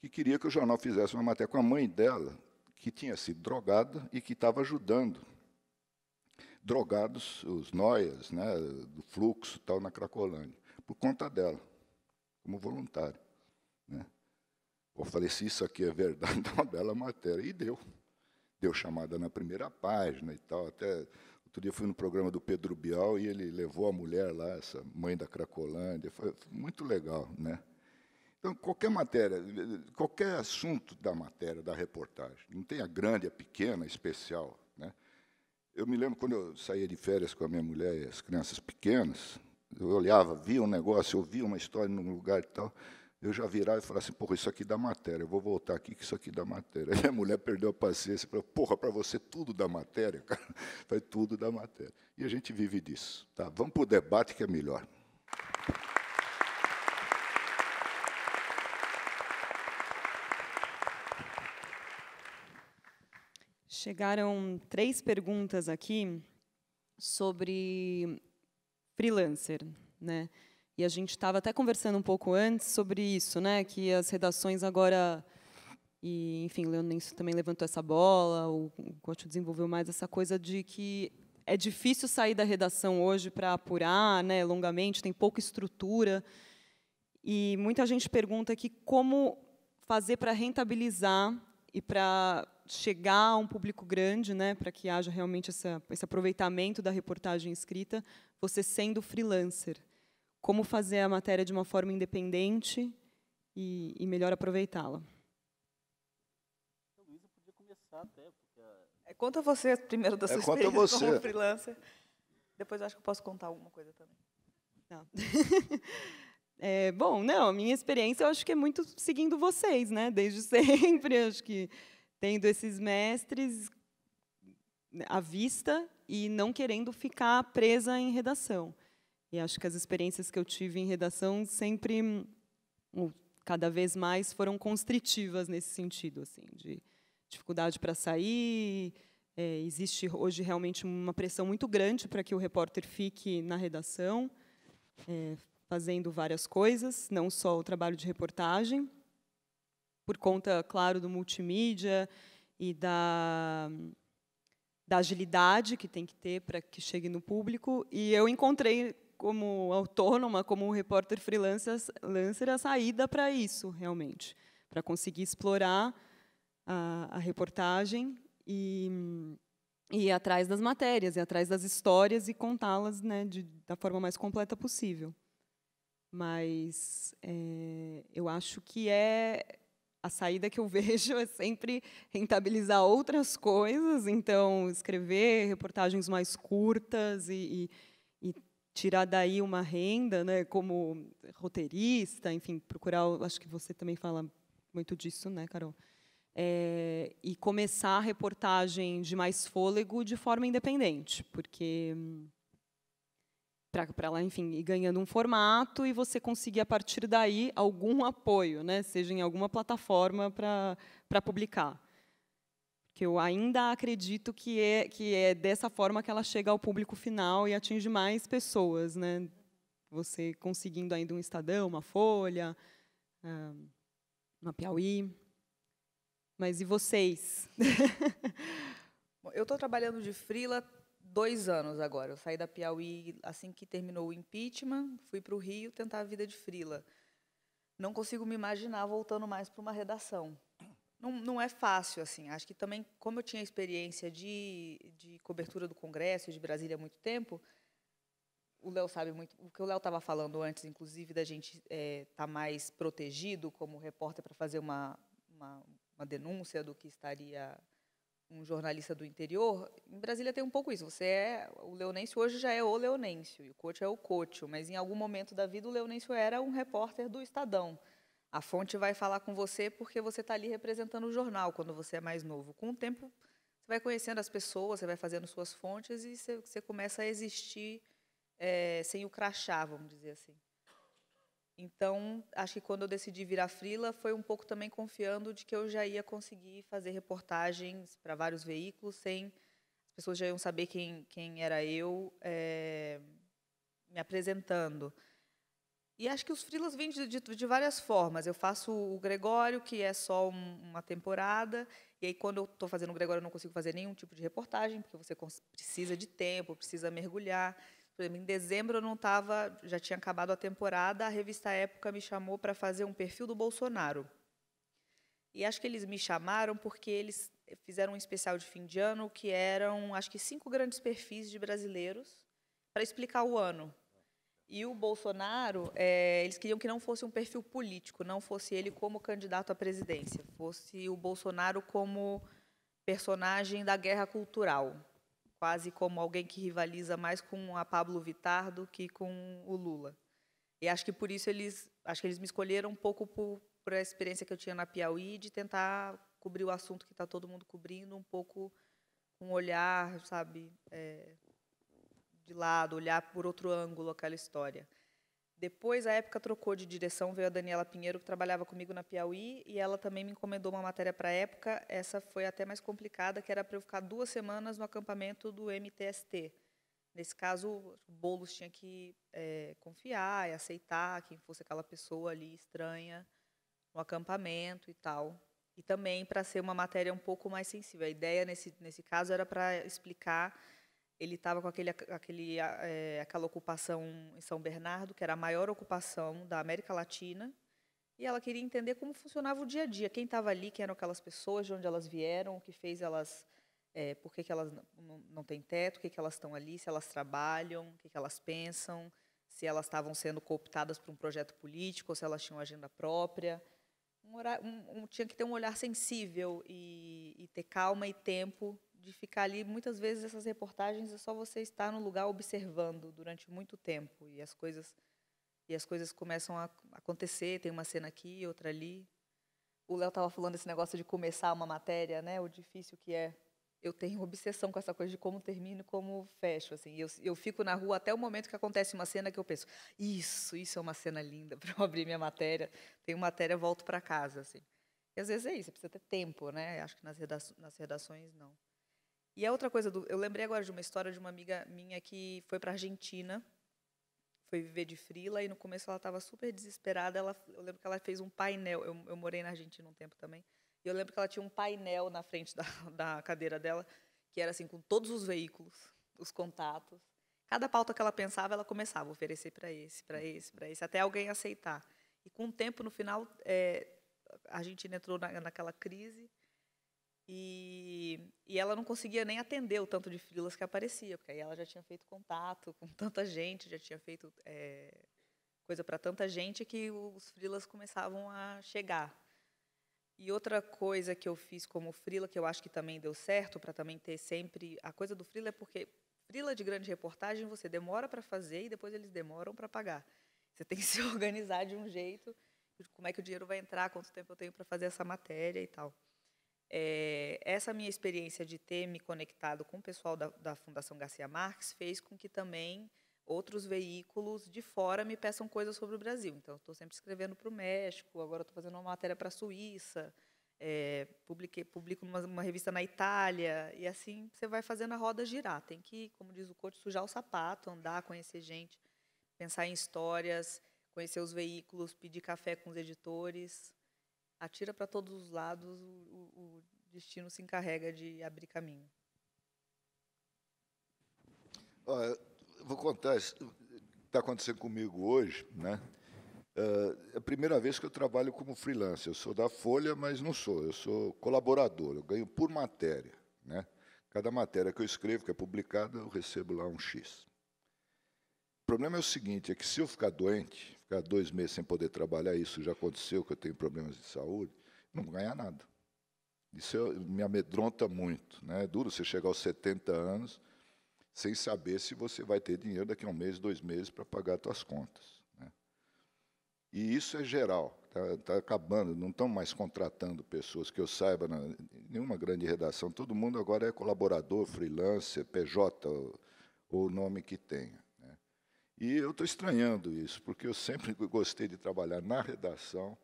que queria que o jornal fizesse uma matéria com a mãe dela, que tinha sido drogada e que estava ajudando drogados, os noias, né, do fluxo tal na Cracolândia, por conta dela, como voluntário. Né. Eu falei, se isso aqui é verdade, é uma bela matéria. E deu. Deu chamada na primeira página e tal, até Outro dia fui no programa do Pedro Bial e ele levou a mulher lá, essa mãe da Cracolândia. Foi muito legal, né? Então, qualquer matéria, qualquer assunto da matéria, da reportagem, não tem a grande, a é pequena, a é especial. Né? Eu me lembro quando eu saía de férias com a minha mulher e as crianças pequenas, eu olhava, via um negócio, ouvia uma história num lugar e tal eu já virava e falava assim, porra, isso aqui dá matéria, eu vou voltar aqui que isso aqui dá matéria. E a mulher perdeu a paciência e falou, porra, para você tudo dá matéria, cara. Vai tudo dá matéria. E a gente vive disso. Tá? Vamos para o debate que é melhor. Chegaram três perguntas aqui sobre freelancer, né? E a gente estava até conversando um pouco antes sobre isso, né? Que as redações agora e, enfim, o também levantou essa bola, o Gotti desenvolveu mais essa coisa de que é difícil sair da redação hoje para apurar né, longamente, tem pouca estrutura. E muita gente pergunta aqui como fazer para rentabilizar e para chegar a um público grande, né, para que haja realmente essa, esse aproveitamento da reportagem escrita, você sendo freelancer como fazer a matéria de uma forma independente e, e melhor aproveitá-la. Então, Luísa podia começar até, porque... É, conta você primeiro da é, sua é, experiência você. como freelancer. Depois acho que eu posso contar alguma coisa também. Tá. é, bom, não, a minha experiência eu acho que é muito seguindo vocês, né? Desde sempre, acho que tendo esses mestres à vista e não querendo ficar presa em redação. E acho que as experiências que eu tive em redação sempre, cada vez mais, foram constritivas nesse sentido, assim, de dificuldade para sair. É, existe hoje realmente uma pressão muito grande para que o repórter fique na redação, é, fazendo várias coisas, não só o trabalho de reportagem, por conta, claro, do multimídia e da da agilidade que tem que ter para que chegue no público. E eu encontrei como autônoma, como repórter freelancer, a saída para isso, realmente, para conseguir explorar a, a reportagem e, e, ir atrás das matérias, e atrás das histórias e contá-las né, da forma mais completa possível. Mas é, eu acho que é a saída que eu vejo é sempre rentabilizar outras coisas, então escrever reportagens mais curtas e, e tirar daí uma renda, né, como roteirista, enfim, procurar, acho que você também fala muito disso, né, Carol? É, e começar a reportagem de mais fôlego de forma independente, porque para lá, enfim, ir ganhando um formato e você conseguir, a partir daí, algum apoio, né? seja em alguma plataforma para publicar que eu ainda acredito que é que é dessa forma que ela chega ao público final e atinge mais pessoas, né? Você conseguindo ainda um Estadão, uma Folha, uma Piauí. Mas e vocês? eu estou trabalhando de frila dois anos agora. Eu saí da Piauí assim que terminou o impeachment, fui para o Rio tentar a vida de frila. Não consigo me imaginar voltando mais para uma redação. Não, não é fácil, assim. Acho que também, como eu tinha experiência de, de cobertura do Congresso de Brasília há muito tempo, o Léo sabe muito. O que o Léo estava falando antes, inclusive, da gente estar eh, é, tá mais protegido como repórter para fazer uma, uma, uma, denúncia do que estaria um jornalista do interior. Em Brasília tem um pouco isso. Você é o leonêncio hoje já é o leonêncio e o coach é o coach, mas em algum momento da vida o leonêncio era um repórter do Estadão. A fonte vai falar com você porque você está ali representando o jornal quando você é mais novo. Com o tempo, você vai conhecendo as pessoas, você vai fazendo suas fontes e você, você começa a existir é, sem o crachá, vamos dizer assim. Então, acho que quando eu decidi virar frila foi um pouco também confiando de que eu já ia conseguir fazer reportagens para vários veículos sem as pessoas já iam saber quem quem era eu é, me apresentando. E acho que os frilas vêm de, de, de, várias formas. Eu faço o Gregório, que é só um, uma temporada, e aí quando eu estou fazendo o Gregório eu não consigo fazer nenhum tipo de reportagem, porque você precisa de tempo, precisa mergulhar. Por exemplo, em dezembro eu não estava, já tinha acabado a temporada, a revista Época me chamou para fazer um perfil do Bolsonaro. E acho que eles me chamaram porque eles fizeram um especial de fim de ano que eram, acho que, cinco grandes perfis de brasileiros para explicar o ano. E o Bolsonaro, é, eles queriam que não fosse um perfil político, não fosse ele como candidato à presidência, fosse o Bolsonaro como personagem da guerra cultural, quase como alguém que rivaliza mais com a Pablo Vittar do que com o Lula. E acho que por isso eles, acho que eles me escolheram um pouco por, por a experiência que eu tinha na Piauí de tentar cobrir o assunto que está todo mundo cobrindo, um pouco um olhar, sabe, é, de lado, olhar por outro ângulo aquela história. Depois, a época trocou de direção, veio a Daniela Pinheiro, que trabalhava comigo na Piauí, e ela também me encomendou uma matéria para a época. Essa foi até mais complicada, que era para eu ficar duas semanas no acampamento do MTST. Nesse caso, o Boulos tinha que é, confiar e aceitar quem fosse aquela pessoa ali estranha no acampamento e tal. E também para ser uma matéria um pouco mais sensível. A ideia, nesse, nesse caso, era para explicar ele estava com aquele, aquele, é, aquela ocupação em São Bernardo, que era a maior ocupação da América Latina, e ela queria entender como funcionava o dia a dia, quem estava ali, quem eram aquelas pessoas, de onde elas vieram, o que fez elas, é, por que, que elas não, não têm teto, o que, que elas estão ali, se elas trabalham, o que, que elas pensam, se elas estavam sendo cooptadas por um projeto político, ou se elas tinham agenda própria. Um, um, um, tinha que ter um olhar sensível e, e ter calma e tempo de ficar ali. Muitas vezes essas reportagens é só você estar no lugar observando durante muito tempo e as coisas e as coisas começam a acontecer. Tem uma cena aqui, outra ali. O Léo estava falando esse negócio de começar uma matéria, né? O difícil que é. Eu tenho obsessão com essa coisa de como termino e como fecho. Assim, eu, eu fico na rua até o momento que acontece uma cena que eu penso: isso, isso é uma cena linda para eu abrir minha matéria. Tenho matéria, volto para casa. Assim. E às vezes é isso, precisa ter tempo, né? Acho que nas redações, nas redações não. E a outra coisa, do, eu lembrei agora de uma história de uma amiga minha que foi para a Argentina, foi viver de frila, e no começo ela estava super desesperada. Ela, eu lembro que ela fez um painel, eu, eu morei na Argentina um tempo também, e eu lembro que ela tinha um painel na frente da, da cadeira dela, que era assim, com todos os veículos, os contatos. Cada pauta que ela pensava, ela começava a oferecer para esse, para esse, para esse, até alguém aceitar. E com o tempo, no final, é, a Argentina entrou na, naquela crise e, e ela não conseguia nem atender o tanto de frilas que aparecia, porque aí ela já tinha feito contato com tanta gente, já tinha feito é, coisa para tanta gente que os frilas começavam a chegar. E outra coisa que eu fiz como frila, que eu acho que também deu certo, para também ter sempre... A coisa do frila é porque frila de grande reportagem você demora para fazer e depois eles demoram para pagar. Você tem que se organizar de um jeito, como é que o dinheiro vai entrar, quanto tempo eu tenho para fazer essa matéria e tal. É, essa minha experiência de ter me conectado com o pessoal da, da, Fundação Garcia Marques fez com que também outros veículos de fora me peçam coisas sobre o Brasil. Então, estou sempre escrevendo para o México, agora estou fazendo uma matéria para a Suíça, é, publiquei, publico uma, uma, revista na Itália, e assim você vai fazendo a roda girar. Tem que, como diz o coach, sujar o sapato, andar, conhecer gente, pensar em histórias, conhecer os veículos, pedir café com os editores atira para todos os lados, o, o, destino se encarrega de abrir caminho. Olha, vou contar o que está acontecendo comigo hoje, né? É, é a primeira vez que eu trabalho como freelancer. Eu sou da Folha, mas não sou. Eu sou colaborador. Eu ganho por matéria, né? Cada matéria que eu escrevo, que é publicada, eu recebo lá um X problema é o seguinte, é que se eu ficar doente, ficar dois meses sem poder trabalhar, isso já aconteceu, que eu tenho problemas de saúde, não vou ganhar nada. Isso eu, é, me amedronta muito. Né? É duro você chegar aos 70 anos sem saber se você vai ter dinheiro daqui a um mês, dois meses, para pagar suas contas. Né? E isso é geral. Está tá acabando, não estão mais contratando pessoas que eu saiba, nenhuma grande redação. Todo mundo agora é colaborador, freelancer, PJ, ou o nome que tenha. E eu estou estranhando isso, porque eu sempre gostei de trabalhar na redação,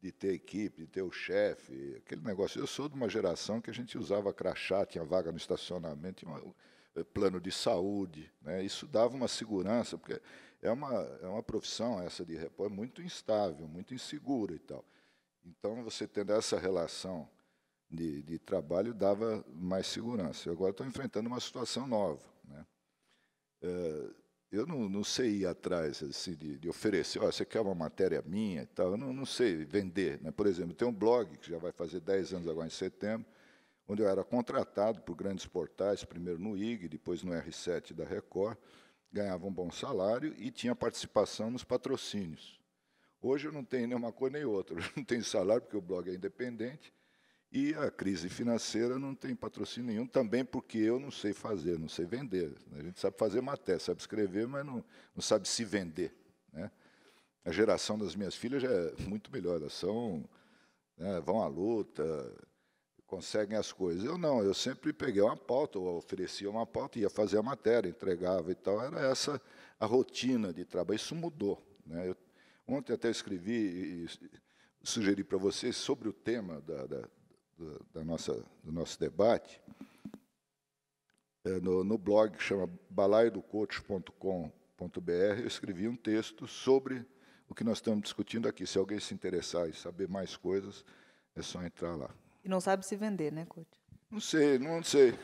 de ter equipe, de ter o chefe, aquele negócio. Eu sou de uma geração que a gente usava crachá, tinha vaga no estacionamento, tinha um eh, plano de saúde. Né? Isso dava uma segurança, porque é uma, é uma profissão, essa de repórter, é muito instável, muito insegura e tal. Então, você tendo essa relação de, de trabalho, dava mais segurança. Eu agora estou enfrentando uma situação nova. Né? É, eu não, não sei ir atrás assim, de, de oferecer, oh, você quer uma matéria minha e tal, eu não, não sei vender. Né? Por exemplo, tem um blog que já vai fazer 10 anos agora em setembro, onde eu era contratado por grandes portais, primeiro no IG, depois no R7 da Record, ganhava um bom salário e tinha participação nos patrocínios. Hoje eu não tenho nenhuma coisa nem outra, eu não tenho salário porque o blog é independente, e a crise financeira não tem patrocínio nenhum, também porque eu não sei fazer, não sei vender. Né? A gente sabe fazer matéria, sabe escrever, mas não, não sabe se vender. Né? A geração das minhas filhas já é muito melhor, elas são, né, vão à luta, conseguem as coisas. Eu não, eu sempre peguei uma pauta, ou oferecia uma pauta, ia fazer a matéria, entregava e tal. Era essa a rotina de trabalho. Isso mudou. Né? Eu, ontem até escrevi e, e sugeri para vocês sobre o tema da, da, do, da nossa, do nosso debate, é, no, no, blog que chama balaiodocotos.com.br, eu escrevi um texto sobre o que nós estamos discutindo aqui. Se alguém se interessar e saber mais coisas, é só entrar lá. E não sabe se vender, né, Cote? Não sei, não sei.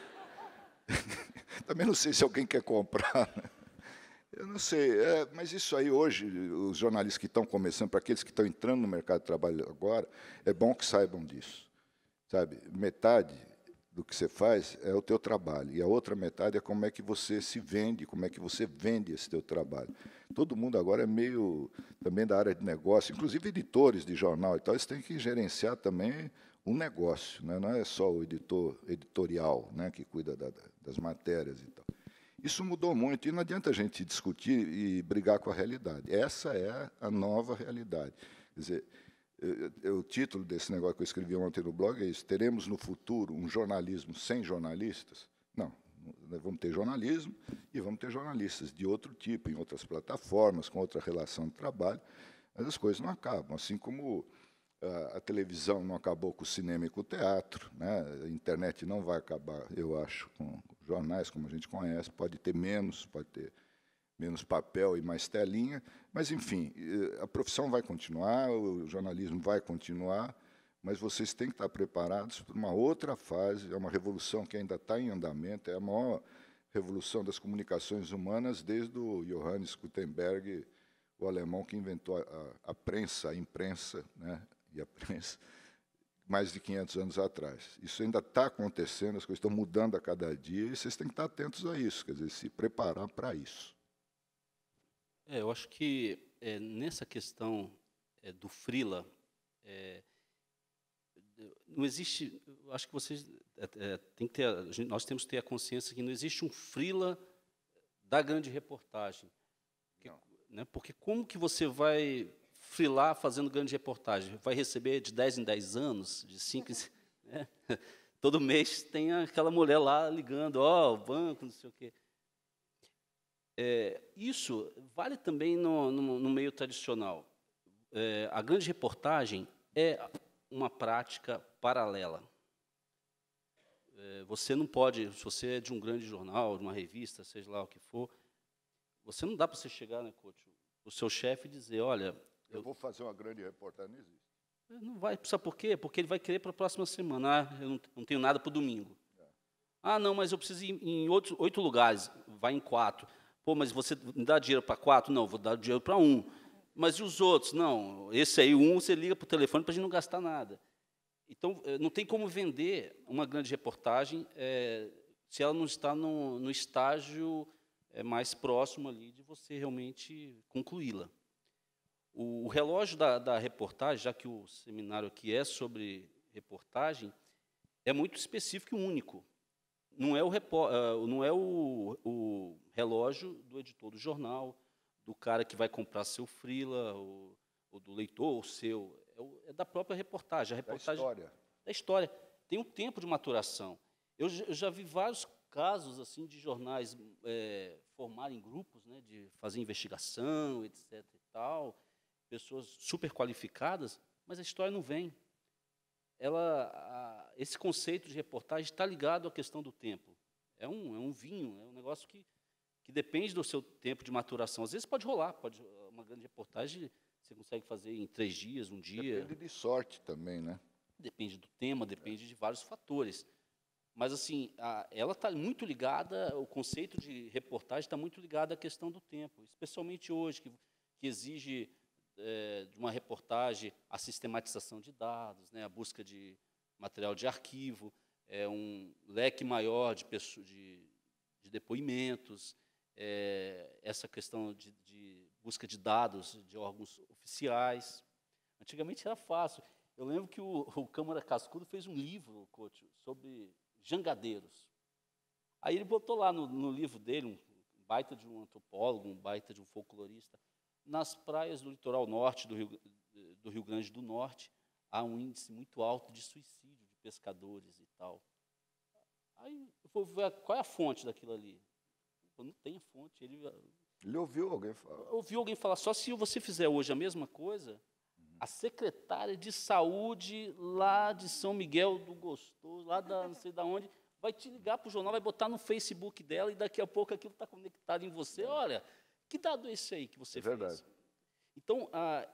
Também não sei se alguém quer comprar. Né? Eu não sei, é, mas isso aí hoje, os jornalistas que estão começando, para aqueles que estão entrando no mercado de trabalho agora, é bom que saibam disso. Sabe, metade do que você faz é o teu trabalho e a outra metade é como é que você se vende, como é que você vende esse teu trabalho. Todo mundo agora é meio também da área de negócio, inclusive editores de jornal e tal, eles têm que gerenciar também um negócio, né? não é só o editor editorial, né, que cuida da, das matérias e tal. Isso mudou muito e não adianta a gente discutir e brigar com a realidade. Essa é a nova realidade. Quer dizer, o título desse negócio que eu escrevi ontem no blog é isso: teremos no futuro um jornalismo sem jornalistas? Não, né, vamos ter jornalismo e vamos ter jornalistas de outro tipo, em outras plataformas, com outra relação de trabalho, mas as coisas não acabam. Assim como ah, a, televisão não acabou com o cinema e com o teatro, né? a internet não vai acabar, eu acho, com jornais como a gente conhece, pode ter menos, pode ter menos papel e mais telinha, mas enfim, eh, a profissão vai continuar, o jornalismo vai continuar, mas vocês têm que estar preparados para uma outra fase, é uma revolução que ainda está em andamento, é a maior revolução das comunicações humanas desde o Johannes Gutenberg, o alemão que inventou a, a prensa, a imprensa, né, e a prensa, mais de 500 anos atrás. Isso ainda está acontecendo, as coisas estão mudando a cada dia, e vocês têm que estar atentos a isso, quer dizer, se preparar para isso. É, eu acho que é, nessa questão é, do Frila, é, não existe. Acho que vocês é, é, tem que ter, nós temos que ter a consciência que não existe um Frila da grande reportagem, porque, né, porque como que você vai frilar fazendo grande reportagem? Vai receber de 10 em 10 anos, de 5 em né? Todo mês tem aquela mulher lá ligando, ó, oh, o banco, não sei o quê. É, isso vale também no, no, no meio tradicional. É, a grande reportagem é uma prática paralela. É, você não pode, se você é de um grande jornal, de uma revista, seja lá o que for, você não dá para você chegar, né, Couto, o seu chefe e dizer, olha... Eu, eu, vou fazer uma grande reportagem, não existe. Não vai, sabe por quê? Porque ele vai querer para a próxima semana. Ah, eu não, não tenho nada para o domingo. É. Ah, não, mas eu preciso ir em outros, oito lugares. Vai em quatro. Pô, mas você me dá dinheiro para quatro? Não, vou dar dinheiro para um. Mas e os outros? Não, esse aí, um, você liga para o telefone para a gente não gastar nada. Então, eh, não tem como vender uma grande reportagem é, se ela não está no, no estágio é, mais próximo ali de você realmente concluí-la. O, o, relógio da, da, reportagem, já que o seminário aqui é sobre reportagem, é muito específico e único não é o, repor, ah, não é o, o relógio do editor do jornal, do cara que vai comprar seu frila, ou, ou do leitor, ou seu. É, o, é, da própria reportagem. A reportagem da história. Da história. Tem um tempo de maturação. Eu, eu já vi vários casos assim de jornais é, formarem grupos, né, de fazer investigação, etc. E tal, pessoas super qualificadas, mas a história não vem ela, a, esse conceito de reportagem está ligado à questão do tempo. É um, é um vinho, é um negócio que, que depende do seu tempo de maturação. Às vezes pode rolar, pode uma grande reportagem você consegue fazer em três dias, um dia. Depende de sorte também, né? Depende do tema, depende é. de vários fatores. Mas, assim, a, ela está muito ligada, o conceito de reportagem está muito ligado à questão do tempo, especialmente hoje, que, que exige é, de uma reportagem, a sistematização de dados, né, a busca de material de arquivo, é, um leque maior de, de, de depoimentos, é, essa questão de, de busca de dados de órgãos oficiais. Antigamente era fácil. Eu lembro que o, o Câmara Cascudo fez um livro, Coach, sobre jangadeiros. Aí ele botou lá no, no livro dele, um baita de um antropólogo, um baita de um folclorista, nas praias do litoral norte do Rio, do Rio Grande do Norte, há um índice muito alto de suicídio de pescadores e tal. Aí eu vou ver qual é a fonte daquilo ali. Eu não tem fonte. Ele, ele ouviu alguém falar. Ouviu alguém falar. Só se você fizer hoje a mesma coisa, a secretária de saúde lá de São Miguel do Gostoso, lá da não sei da onde, vai te ligar para o jornal, vai botar no Facebook dela e daqui a pouco aquilo está conectado em você. Olha, que dado é esse aí que você é verdade. fez? Então, a,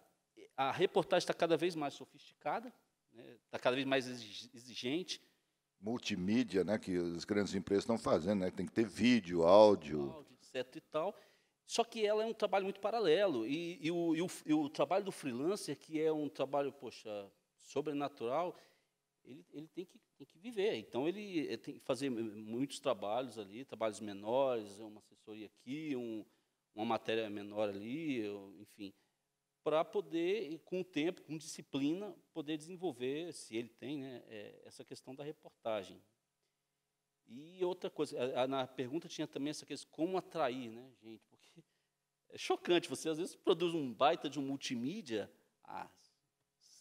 a reportagem está cada vez mais sofisticada, está né? Tá cada vez mais exigente. Multimídia, né, que as grandes empresas estão fazendo, né? tem que ter vídeo, áudio. áudio etc. E tal. Só que ela é um trabalho muito paralelo. E, e, o, e, o, e, o, trabalho do freelancer, que é um trabalho, poxa, sobrenatural, ele, ele tem, que, tem que viver. Então, ele, ele tem que fazer eh, muitos trabalhos ali, trabalhos menores, uma assessoria aqui, um, uma matéria menor ali, enfim, para poder, com o tempo, com disciplina, poder desenvolver, se ele tem, né, é, essa questão da reportagem. E outra coisa, a, a, na pergunta tinha também essa questão, como atrair, né, gente? Porque é chocante, você às vezes produz um baita de um multimídia, ah,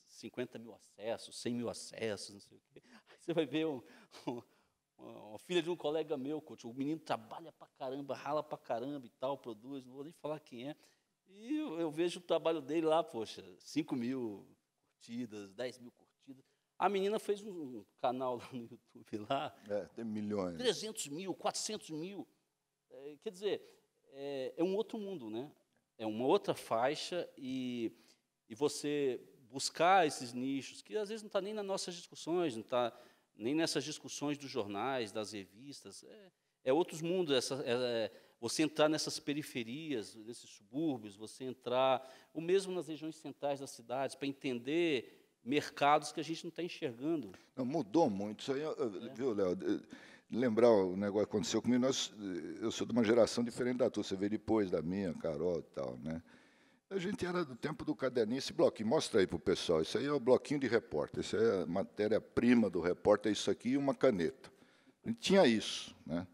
50 mil acessos, 100 mil acessos, não sei o quê. Aí você vai ver um uma filha de um colega meu, coach. O menino trabalha pra caramba, rala pra caramba e tal, produz, não vou nem falar quem é. E eu, eu vejo o trabalho dele lá, poxa, 5 mil curtidas, 10 mil curtidas. A menina fez um canal lá no YouTube lá. É, tem milhões. 300 mil, 400 mil. É, quer dizer, é, é um outro mundo, né? É uma outra faixa e, e você buscar esses nichos, que às vezes não está nem nas nossas discussões, não está nem nessas discussões dos jornais, das revistas. É, é outros mundos. Essa, é, é você entrar nessas periferias, nesses subúrbios, você entrar, o mesmo nas regiões centrais das cidades, para entender mercados que a gente não está enxergando. Não, mudou muito. Isso aí, é. viu, Léo? Lembrar o negócio que aconteceu comigo, nós, eu sou de uma geração diferente da tua, você vê depois da minha, Carol e tal, né? A gente era do tempo do caderninho, esse bloquinho. Mostra aí para o pessoal. Isso aí é o bloquinho de repórter. Isso é a matéria-prima do repórter, é isso aqui e uma caneta. A gente tinha isso. Né?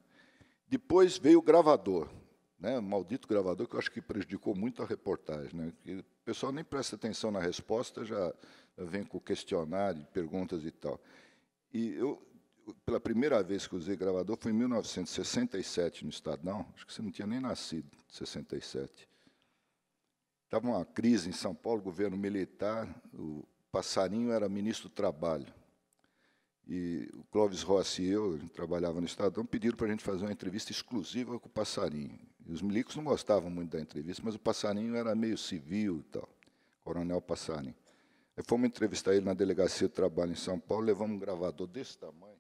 Depois veio o gravador. Né? O maldito gravador, que eu acho que prejudicou muito a reportagem. Né? O pessoal nem presta atenção na resposta, já vem com questionário, perguntas e tal. E eu, pela primeira vez que usei gravador foi em 1967 no Estadão. Acho que você não tinha nem nascido, 67. Estava uma crise em São Paulo, governo militar, o Passarinho era ministro do Trabalho. E o Clóvis Rossi e eu, trabalhava no Estadão, pediram para a gente fazer uma entrevista exclusiva com o Passarinho. E os milicos não gostavam muito da entrevista, mas o Passarinho era meio civil e tal, coronel Passarinho. Aí fomos entrevistar ele na Delegacia do Trabalho em São Paulo, levamos um gravador desse tamanho,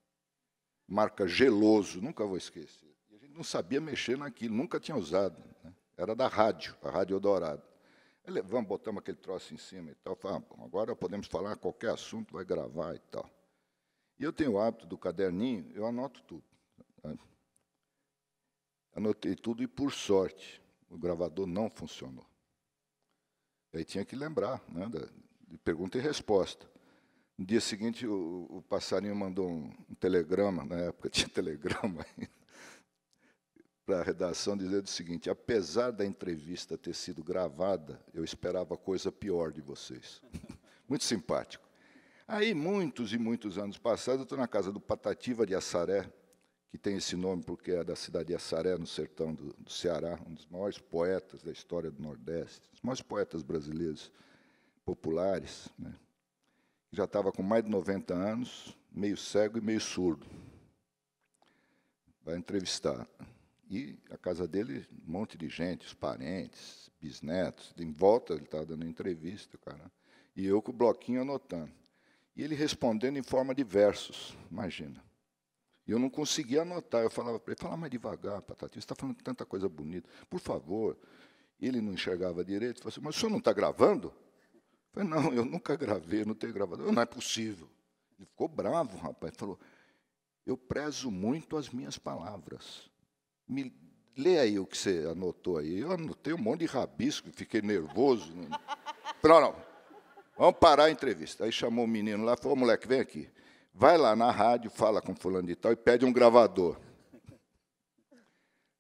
marca Geloso, nunca vou esquecer. E a gente não sabia mexer naquilo, nunca tinha usado. Né? Era da rádio, a Rádio Dourado. Aí levamos, botamos aquele troço em cima e tal. Falamos, ah, agora podemos falar qualquer assunto, vai gravar e tal. E eu tenho o hábito do caderninho, eu anoto tudo. Né? Anotei tudo e, por sorte, o gravador não funcionou. aí tinha que lembrar, né, de pergunta e resposta. No dia seguinte, o, o passarinho mandou um, um telegrama, na época tinha telegrama ainda para a redação dizendo o seguinte: apesar da entrevista ter sido gravada, eu esperava coisa pior de vocês. Muito simpático. Aí, muitos e muitos anos passados, eu estou na casa do Patativa de Assaré, que tem esse nome porque é da cidade de Assaré, no sertão do, do Ceará, um dos maiores poetas da história do Nordeste, um dos maiores poetas brasileiros populares, né? já estava com mais de 90 anos, meio cego e meio surdo. Vai entrevistar. E a casa dele, um monte de gente, os parentes, bisnetos, em volta ele estava dando entrevista, cara. E eu com o bloquinho anotando. E ele respondendo em forma de versos, imagina. E eu não conseguia anotar. Eu falava para ele, fala mais devagar, Patati, você está falando tanta coisa bonita. Por favor. Ele não enxergava direito, falou assim, mas o senhor não está gravando? Eu falei, não, eu nunca gravei, não tenho gravador. Não é possível. Ele ficou bravo, rapaz. Ele falou, eu prezo muito as minhas palavras. Me lê aí o que você anotou aí. Eu anotei um monte de rabisco, fiquei nervoso. Não, não. Vamos parar a entrevista. Aí chamou o menino lá, falou, moleque, vem aqui. Vai lá na rádio, fala com fulano de tal e pede um gravador.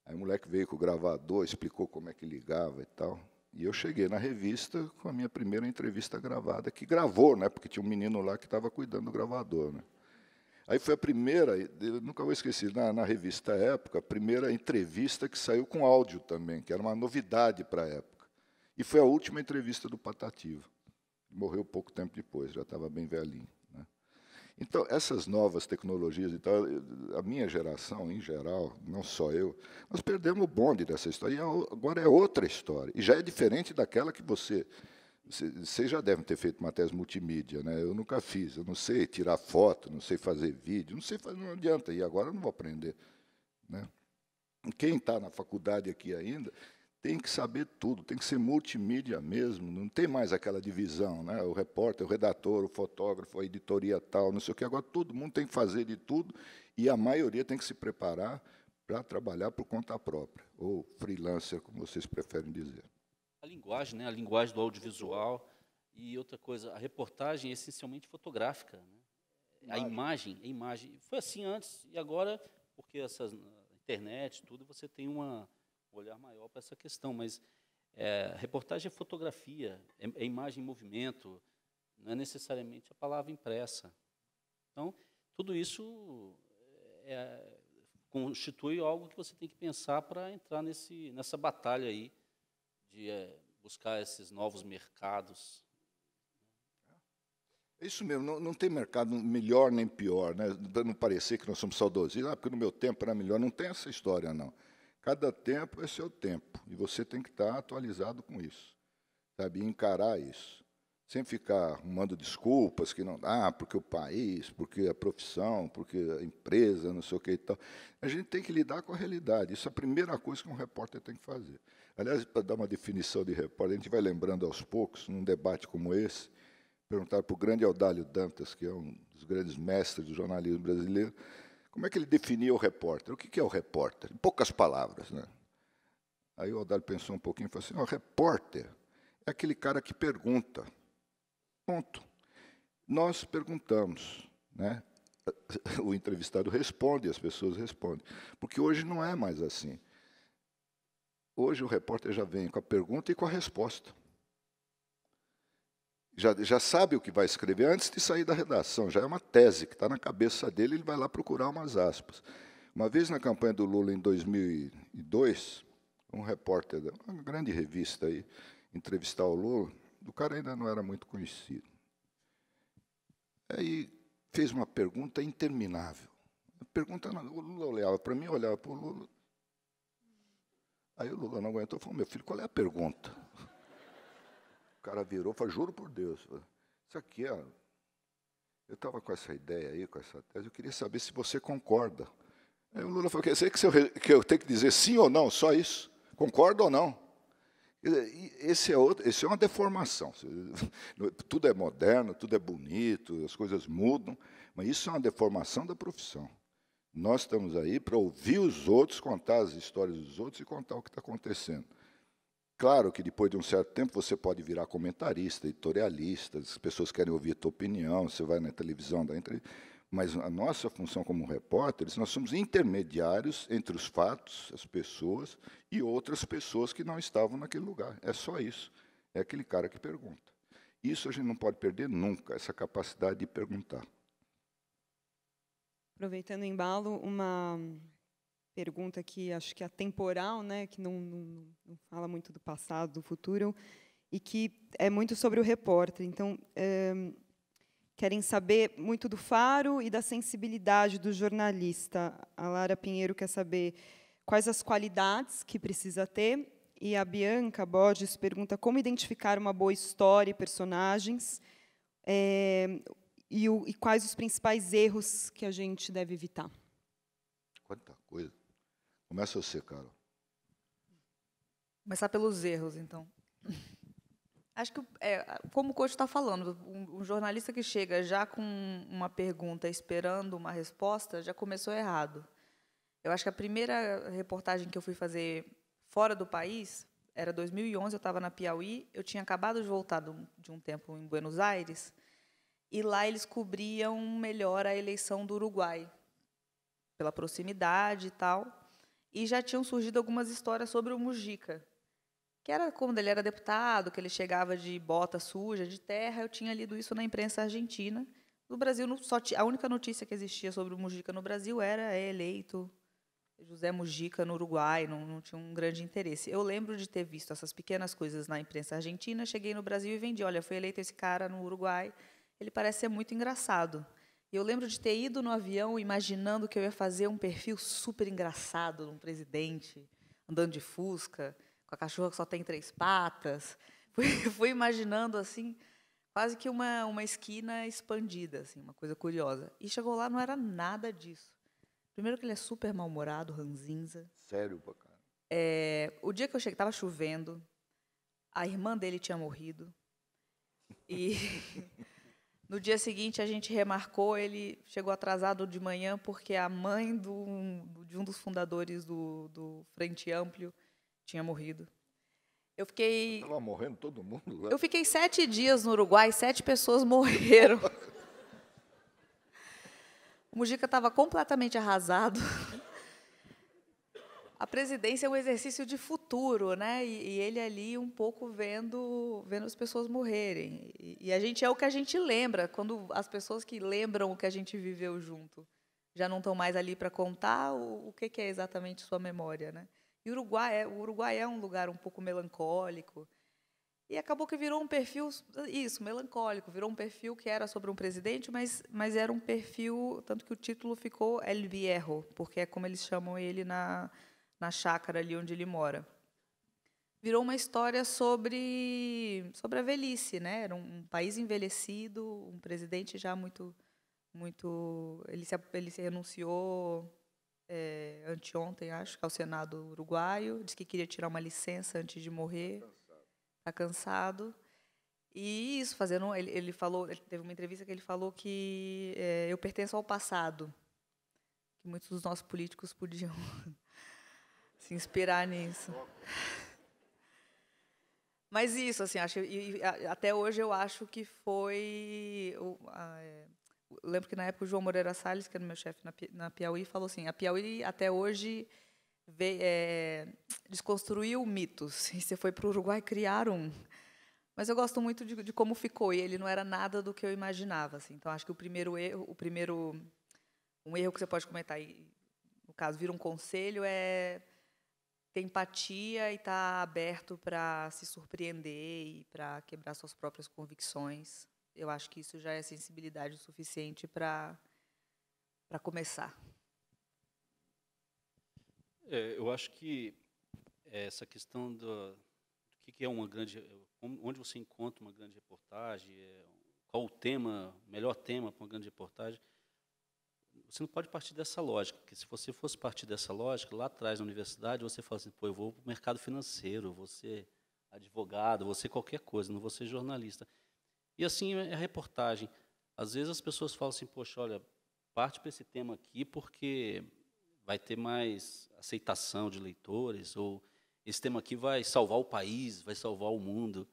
Aí o moleque veio com o gravador, explicou como é que ligava e tal. E eu cheguei na revista com a minha primeira entrevista gravada, que gravou, né? Porque tinha um menino lá que estava cuidando do gravador, né? Aí foi a primeira, eu nunca vou esquecer, na, na revista Época, a primeira entrevista que saiu com áudio também, que era uma novidade para a época. E foi a última entrevista do Patativa. Morreu pouco tempo depois, já estava bem velhinho. Né? Então, essas novas tecnologias e tal, a minha geração, em geral, não só eu, nós perdemos o bonde dessa história. E é agora é outra história. E já é diferente daquela que você vocês já devem ter feito matérias multimídia, né? Eu nunca fiz, eu não sei tirar foto, não sei fazer vídeo, não sei fazer, não adianta, e agora eu não vou aprender. Né? Quem está na faculdade aqui ainda tem que saber tudo, tem que ser multimídia mesmo, não tem mais aquela divisão, né? O repórter, o redator, o fotógrafo, a editoria tal, não sei o que. Agora todo mundo tem que fazer de tudo e a maioria tem que se preparar para trabalhar por conta própria, ou freelancer, como vocês preferem dizer linguagem, né? a linguagem do audiovisual. E outra coisa, a reportagem é essencialmente fotográfica. Né? A imagem, a imagem. Foi assim antes, e agora, porque essa internet, tudo, você tem uma, um olhar maior para essa questão. Mas é, reportagem é fotografia, é, é imagem em movimento, não é necessariamente a palavra impressa. Então, tudo isso é, é constitui algo que você tem que pensar para entrar nesse, nessa batalha aí de é, buscar esses novos mercados. É isso mesmo, não, não tem mercado melhor nem pior, né? para não parecer que nós somos saudosistas, ah, porque no meu tempo era melhor, não tem essa história, não. Cada tempo é seu tempo, e você tem que estar atualizado com isso, sabe? E encarar isso. Sem ficar arrumando desculpas que não dá, ah, porque o país, porque a profissão, porque a empresa, não sei o que e tal. A gente tem que lidar com a realidade. Isso é a primeira coisa que um repórter tem que fazer. Aliás, para dar uma definição de repórter, a gente vai lembrando aos poucos, num debate como esse, perguntar para o grande Audálio Dantas, que é um dos grandes mestres do jornalismo brasileiro, como é que ele definia o repórter? O que é o repórter? Em poucas palavras, né? Aí o Audálio pensou um pouquinho e falou assim: o repórter é aquele cara que pergunta. Ponto. Nós perguntamos, né? O entrevistado responde, as pessoas respondem. Porque hoje não é mais assim. Hoje o repórter já vem com a pergunta e com a resposta. Já, já sabe o que vai escrever antes de sair da redação, já é uma tese que está na cabeça dele, ele vai lá procurar umas aspas. Uma vez na campanha do Lula em 2002, um repórter de uma grande revista aí, entrevistar o Lula, o cara ainda não era muito conhecido. Aí fez uma pergunta interminável. A pergunta, o Lula olhava para mim, olhava para o Lula, Aí o Lula não aguentou e falou, meu filho, qual é a pergunta? O cara virou e falou, juro por Deus. Isso aqui é... Eu estava com essa ideia aí, com essa tese, eu queria saber se você concorda. Aí o Lula falou, quer dizer que eu, que eu tenho que dizer sim ou não, só isso? Concorda ou não? Esse é, outro, esse é uma deformação. Tudo é moderno, tudo é bonito, as coisas mudam, mas isso é uma deformação da profissão. Nós estamos aí para ouvir os outros, contar as histórias dos outros e contar o que está acontecendo. Claro que depois de um certo tempo você pode virar comentarista, editorialista, as pessoas querem ouvir a tua opinião, você vai na televisão da entrevista. Mas a nossa função como repórteres, nós somos intermediários entre os fatos, as pessoas e outras pessoas que não estavam naquele lugar. É só isso. É aquele cara que pergunta. Isso a gente não pode perder nunca, essa capacidade de perguntar. Aproveitando o embalo, uma pergunta que acho que é atemporal, né, que não, não, não fala muito do passado, do futuro, e que é muito sobre o repórter. Então, é, querem saber muito do faro e da sensibilidade do jornalista. A Lara Pinheiro quer saber quais as qualidades que precisa ter, e a Bianca Borges pergunta como identificar uma boa história e personagens, é, e, o, e quais os principais erros que a gente deve evitar? Quanta coisa. Começa você, Carol. Começar pelos erros, então. Acho que, é, como o coach está falando, um, um, jornalista que chega já com uma pergunta esperando uma resposta já começou errado. Eu acho que a primeira reportagem que eu fui fazer fora do país era 2011, eu estava na Piauí, eu tinha acabado de voltar de um, de um tempo em Buenos Aires, e lá eles cobriam melhor a eleição do Uruguai, pela proximidade e tal. E já tinham surgido algumas histórias sobre o Mujica, que era quando ele era deputado, que ele chegava de bota suja, de terra. Eu tinha lido isso na imprensa argentina. No Brasil, a única notícia que existia sobre o Mujica no Brasil era é eleito José Mujica no Uruguai, não, não tinha um grande interesse. Eu lembro de ter visto essas pequenas coisas na imprensa argentina, cheguei no Brasil e vendi. Olha, foi eleito esse cara no Uruguai, ele parece ser muito engraçado. E eu lembro de ter ido no avião imaginando que eu ia fazer um perfil super engraçado num presidente andando de fusca, com a cachorra que só tem três patas. Fui, fui imaginando assim quase que uma, uma esquina expandida, assim, uma coisa curiosa. E chegou lá, não era nada disso. Primeiro que ele é super mal-humorado, ranzinza. Sério, bacana. É, o dia que eu cheguei, estava chovendo, a irmã dele tinha morrido. E No dia seguinte, a gente remarcou, ele chegou atrasado de manhã, porque a mãe do, de um dos fundadores do, do Frente Amplio tinha morrido. Eu fiquei. Estava morrendo todo mundo lá. Eu fiquei sete dias no Uruguai, sete pessoas morreram. O Mujica estava completamente arrasado a presidência é um exercício de futuro, né? E, e, ele ali um pouco vendo, vendo as pessoas morrerem. E, e, a gente é o que a gente lembra, quando as pessoas que lembram o que a gente viveu junto já não estão mais ali para contar o, o que, que, é exatamente sua memória, né? E Uruguai é, o Uruguai é um lugar um pouco melancólico. E acabou que virou um perfil, isso, melancólico. Virou um perfil que era sobre um presidente, mas, mas era um perfil. Tanto que o título ficou El Viejo, porque é como eles chamam ele na, na chácara ali onde ele mora. Virou uma história sobre, sobre a velhice, né? Era um, um país envelhecido, um presidente já muito muito ele se, ele se renunciou é, anteontem, acho, ao Senado uruguaio, disse que queria tirar uma licença antes de morrer. Está tá cansado. E isso fazendo, ele, ele falou, ele teve uma entrevista que ele falou que é, eu pertenço ao passado, que muitos dos nossos políticos podiam se inspirar nisso. Mas isso, assim, acho, e, até hoje eu acho que foi. Eu, é, eu lembro que na época o João Moreira Salles, que era meu chefe na, na Piauí, falou assim: a Piauí até hoje veio, é, desconstruiu mitos, e você foi para o Uruguai criar um. Mas eu gosto muito de, de, como ficou, e ele não era nada do que eu imaginava. Assim. Então, acho que o primeiro erro, o primeiro, um erro que você pode comentar, e, no caso, vira um conselho, é ter empatia e estar tá aberto para se surpreender e para quebrar suas próprias convicções. Eu acho que isso já é sensibilidade o suficiente para para começar. É, eu acho que essa questão do, do que é uma grande, onde você encontra uma grande reportagem, é, qual o tema, melhor tema para uma grande reportagem, você não pode partir dessa lógica, porque se você fosse partir dessa lógica, lá atrás na universidade, você fala assim, pô, eu vou para o mercado financeiro, você advogado, você qualquer coisa, não vou ser jornalista. E assim é a reportagem. Às vezes as pessoas falam assim, poxa, olha, parte para esse tema aqui porque vai ter mais aceitação de leitores, ou esse tema aqui vai salvar o país, vai salvar o mundo.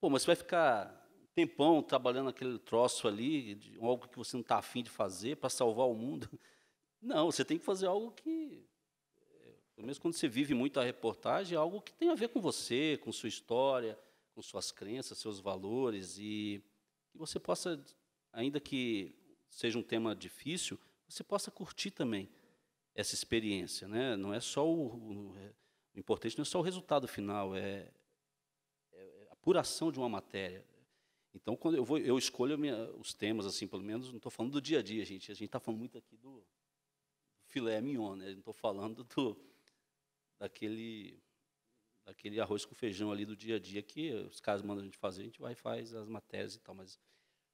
Pô, mas você vai ficar tempão trabalhando aquele troço ali, de, algo que você não está afim de fazer para salvar o mundo. Não, você tem que fazer algo que, é, pelo menos quando você vive muito a reportagem, é algo que tem a ver com você, com sua história, com suas crenças, seus valores, e que você possa, ainda que seja um tema difícil, você possa curtir também essa experiência. Né? Não é só o, o, é, o importante não é só o resultado final, é, é a apuração de uma matéria, então, quando eu vou, eu escolho minha, os temas, assim, pelo menos, não estou falando do dia a dia, gente. A gente está falando muito aqui do, filé mignon, né? Não estou falando do, daquele, daquele arroz com feijão ali do dia a dia que os caras mandam a gente fazer, a gente vai e faz as matérias e tal. Mas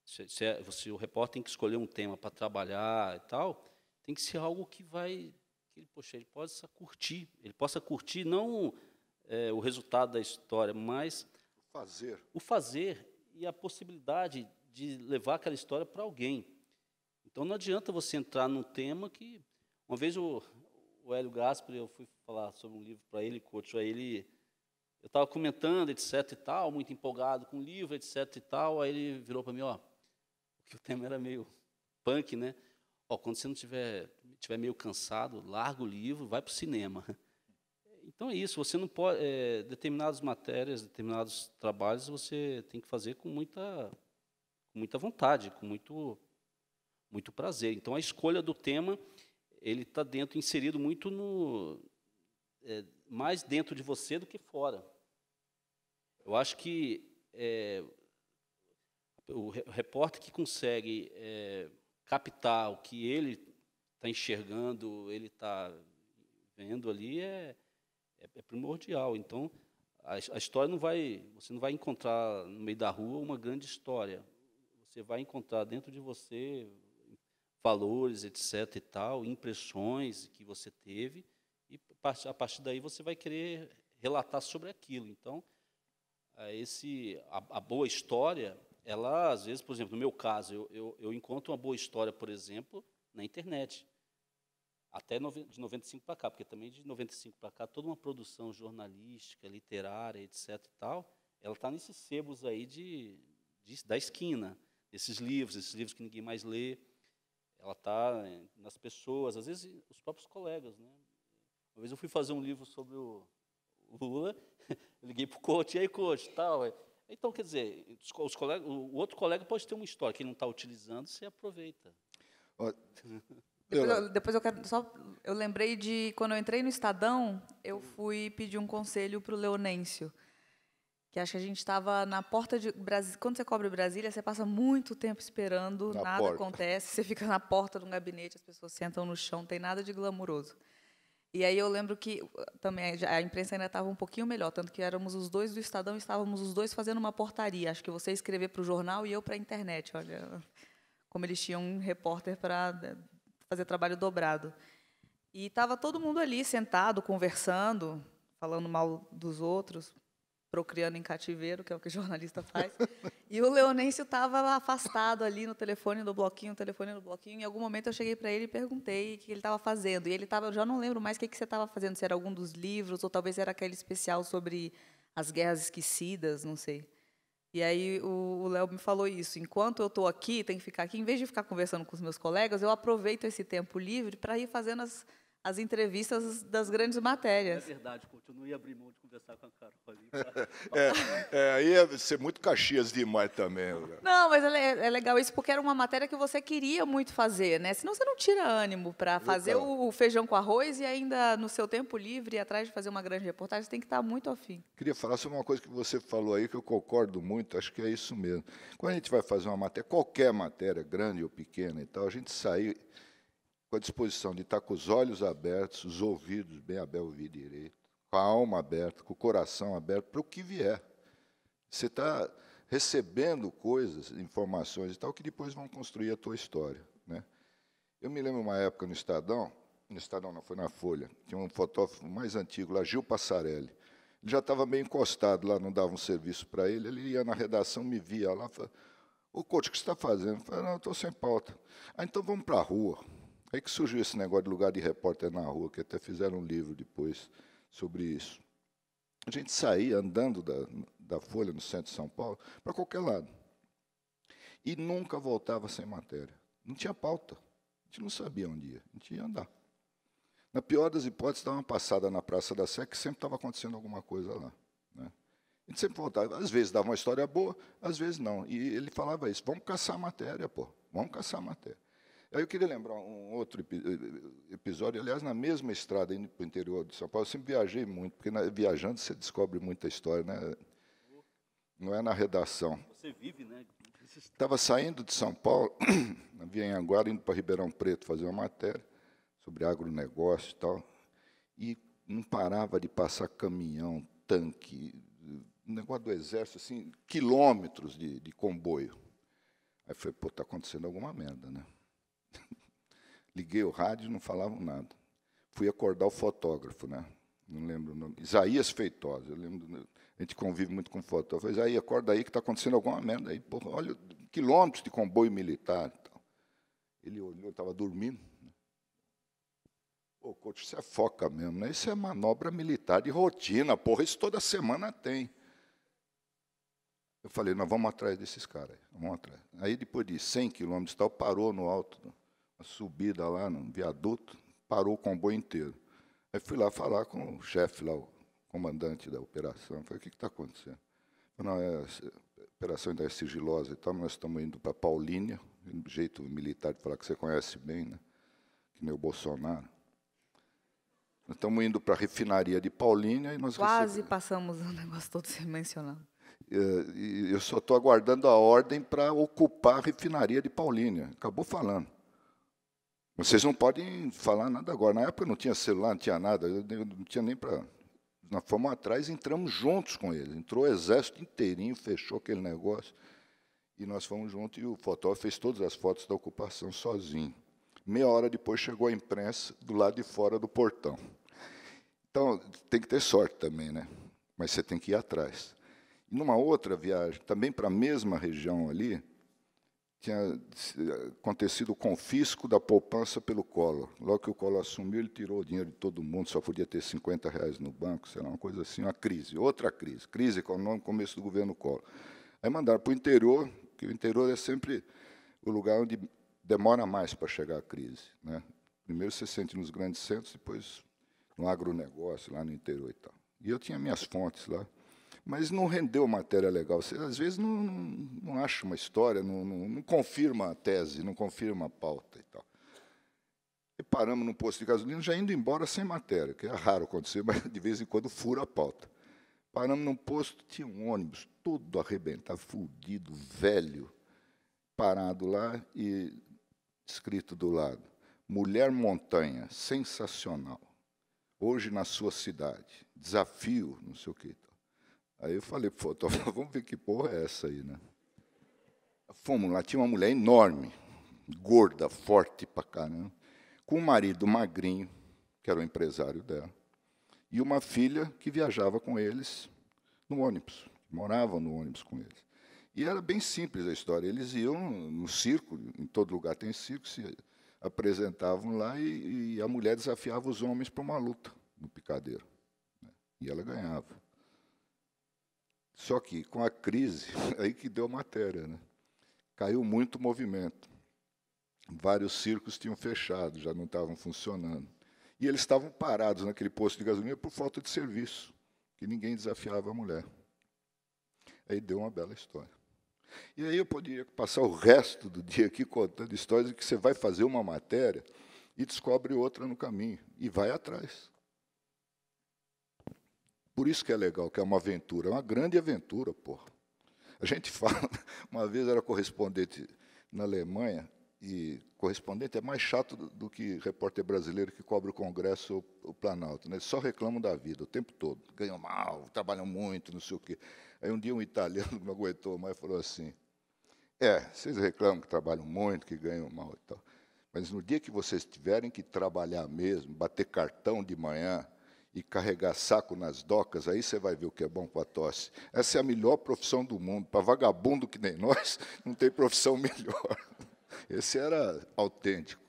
se, se, é, se o repórter tem que escolher um tema para trabalhar e tal, tem que ser algo que vai, que ele, poxa, ele possa curtir. Ele possa curtir não é, o resultado da história, mas... O fazer. O fazer e a possibilidade de levar aquela história para alguém. Então não adianta você entrar num tema que. Uma vez o, o Hélio Gasper, eu fui falar sobre um livro para ele, coach, aí ele. Eu estava comentando, etc e tal, muito empolgado com o livro, etc e tal, aí ele virou para mim, ó, o tema era meio punk, né? Ó, quando você não tiver, tiver meio cansado, larga o livro, vai para o cinema. Então é isso, você não pode. Eh, é, determinadas matérias, determinados trabalhos, você tem que fazer com muita, com muita vontade, com muito, muito prazer. Então a escolha do tema, ele está dentro, inserido muito no. É, mais dentro de você do que fora. Eu acho que é, o repórter que consegue é, captar o que ele está enxergando, ele está vendo ali, é, é, é primordial. Então, a, a, história não vai, você não vai encontrar no meio da rua uma grande história. Você vai encontrar dentro de você valores, etc. e tal, impressões que você teve e a partir daí você vai querer relatar sobre aquilo. Então, esse a, a boa história, ela às vezes, por exemplo, no meu caso, eu, eu, eu encontro uma boa história, por exemplo, na internet até de 95 para cá, porque também de 95 para cá toda uma produção jornalística, literária, etc. E tal, ela está nesses sebos aí de, de, da esquina, esses livros, esses livros que ninguém mais lê, ela está eh, nas pessoas, às vezes os próprios colegas, né? Uma vez eu fui fazer um livro sobre o Lula, liguei para o coach, e aí coach, tal. É? Então, quer dizer, os colegas, o outro colega pode ter uma história que ele não está utilizando, você aproveita. Oh. Depois eu, depois eu quero só. Eu lembrei de quando eu entrei no Estadão, eu fui pedir um conselho para o Leonêncio. Que acho que a gente estava na porta de Brasília. Quando você cobre Brasília, você passa muito tempo esperando, na nada porta. acontece. Você fica na porta de um gabinete, as pessoas sentam no chão, não tem nada de glamouroso. E aí eu lembro que também a imprensa ainda estava um pouquinho melhor, tanto que éramos os dois do Estadão, estávamos os dois fazendo uma portaria. Acho que você escrever para o jornal e eu para a internet. Olha como eles tinham um repórter para né, fazer trabalho dobrado. E estava todo mundo ali sentado, conversando, falando mal dos outros, procriando em cativeiro, que é o que jornalista faz. E o Leonêncio estava afastado ali no telefone do bloquinho, no telefone do bloquinho. Em algum momento eu cheguei para ele e perguntei o que ele estava fazendo. E ele estava, eu já não lembro mais o que, que você estava fazendo, se era algum dos livros, ou talvez era aquele especial sobre as guerras esquecidas, não sei. E aí o Léo me falou isso. Enquanto eu estou aqui, tenho que ficar aqui, em vez de ficar conversando com os meus colegas, eu aproveito esse tempo livre para ir fazendo as, as entrevistas das grandes matérias. É verdade, continuo eu não ia abrir mão de conversar com a Carol. É, é, aí é, ia ser muito Caxias demais também. Cara. Né? Não, mas é, é, legal isso, porque era uma matéria que você queria muito fazer, né? Senão você não tira ânimo para então. fazer o, o, feijão com arroz e ainda no seu tempo livre, atrás de fazer uma grande reportagem, você tem que estar tá muito afim. Queria falar sobre uma coisa que você falou aí, que eu concordo muito, acho que é isso mesmo. Quando a gente vai fazer uma matéria, qualquer matéria, grande ou pequena e tal, a gente sair com a disposição de estar com os olhos abertos, os ouvidos bem abertos, ouvir direito, com a alma aberta, com o coração aberto para o que vier. Você está recebendo coisas, informações e tal, que depois vão construir a tua história. Né? Eu me lembro uma época no Estadão, no Estadão não, foi na Folha, tinha um fotógrafo mais antigo lá, Gil Passarelli. Ele já estava meio encostado lá, não dava um serviço para ele, ele ia na redação, me via lá, falava, ô, coach, o que você está fazendo? Eu falei, não, estou sem pauta. Ah, então vamos para a rua. Aí que surgiu esse negócio de lugar de repórter na rua, que até fizeram um livro depois sobre isso. A gente saía andando da, da Folha no centro de São Paulo para qualquer lado. E nunca voltava sem matéria. Não tinha pauta. A gente não sabia onde ia. A gente ia andar. Na pior das hipóteses, dava uma passada na Praça da Sé, que sempre estava acontecendo alguma coisa lá. Né? A gente sempre voltava. Às vezes dava uma história boa, às vezes não. E ele falava isso: vamos caçar matéria, pô. Vamos caçar matéria. Aí eu queria lembrar um outro eh, eh, episódio, aliás, na mesma estrada indo para o interior de São Paulo, eu sempre viajei muito, porque na, viajando você descobre muita história, né? não é na redação. Você vive, né? Estava saindo de São Paulo, via em Anguara, indo para Ribeirão Preto fazer uma matéria sobre agronegócio e tal, e não parava de passar caminhão, tanque, um negócio do exército, assim, quilômetros de, de comboio. Aí foi, pô, está acontecendo alguma merda, né? Liguei o rádio, não falavam nada. Fui acordar o fotógrafo, né? Não lembro o nome. Isaías Feitosa, eu lembro. A gente convive muito com fotógrafo. Isaías, acorda aí que está acontecendo alguma merda aí. Porra, olha, quilômetros de comboio militar. Tal. Ele olhou, estava dormindo. Pô, coach, isso é foca mesmo, né? Isso é manobra militar de rotina, porra. Isso toda semana tem. Eu falei, nós vamos atrás desses caras, vamos atrás. Aí, depois de 100 quilômetros tal, parou no alto, uma subida lá, no viaduto, parou o comboio inteiro. Aí fui lá falar com o chefe lá, o comandante da operação. Falei, o que está acontecendo? não, é, a operação ainda é sigilosa e tal, mas nós estamos indo para Paulínia, jeito militar de falar que você conhece bem, né? que nem o Bolsonaro. Nós estamos indo para a refinaria de Paulínia e nós Quase recebemos... passamos o negócio todo se mencionando. É, eu só estou aguardando a ordem para ocupar a refinaria de Paulínia. Acabou falando. Vocês não podem falar nada agora. Na época não tinha celular, não tinha nada, não tinha nem para. Nós fomos atrás entramos juntos com ele. Entrou o exército inteirinho, fechou aquele negócio. E nós fomos juntos e o fotógrafo fez todas as fotos da ocupação sozinho. Meia hora depois chegou a imprensa do lado de fora do portão. Então, tem que ter sorte também, né? Mas você tem que ir atrás. E numa outra viagem, também para a mesma região ali, tinha eh, acontecido o confisco da poupança pelo Collor. Logo que o Collor assumiu, ele tirou o dinheiro de todo mundo, só podia ter 50 reais no banco, sei lá, uma coisa assim, uma crise, outra crise, crise econômica, começo do governo Collor. Aí mandaram para o interior, que o interior é sempre o lugar onde demora mais para chegar a crise. Né? Primeiro você sente nos grandes centros, depois no agronegócio, lá no interior e tal. E eu tinha minhas fontes lá mas não rendeu matéria legal. Você, às vezes não, não, não acha uma história, não, não, não, confirma a tese, não confirma a pauta e tal. E paramos no posto de gasolina, já indo embora sem matéria, que é raro acontecer, mas de vez em quando fura a pauta. Paramos num posto, tinha um ônibus todo arrebentado, fudido, velho, parado lá e escrito do lado: Mulher Montanha, sensacional. Hoje na sua cidade, desafio, não sei o quê. Aí eu falei pro fotógrafo, vamos ver que porra é essa aí, né? Fomos lá, tinha uma mulher enorme, gorda, forte pra caramba, com um marido magrinho, que era o empresário dela, e uma filha que viajava com eles no ônibus, moravam no ônibus com eles. E era bem simples a história. Eles iam no circo, em todo lugar tem circo, se apresentavam lá e, e a mulher desafiava os homens para uma luta no picadeiro. Né? E ela ganhava. Só que com a crise, aí que deu matéria, né? caiu muito o movimento. Vários circos tinham fechado, já não estavam funcionando. E eles estavam parados naquele posto de gasolina por falta de serviço, que ninguém desafiava a mulher. Aí deu uma bela história. E aí eu poderia passar o resto do dia aqui contando histórias de que você vai fazer uma matéria e descobre outra no caminho e vai atrás. Por isso que é legal, que é uma aventura, é uma grande aventura, porra. A gente fala, uma vez era correspondente na Alemanha, e correspondente é mais chato do, do que repórter brasileiro que cobre o Congresso ou o Planalto. Né? Eles só reclamam da vida o tempo todo. Ganham mal, trabalham muito, não sei o quê. Aí um dia um italiano não aguentou mais falou assim: É, vocês reclamam que trabalham muito, que ganham mal e tal. Mas no dia que vocês tiverem que trabalhar mesmo, bater cartão de manhã, e carregar saco nas docas, aí você vai ver o que é bom para a tosse. Essa é a melhor profissão do mundo. Para vagabundo que nem nós, não tem profissão melhor. Esse era autêntico.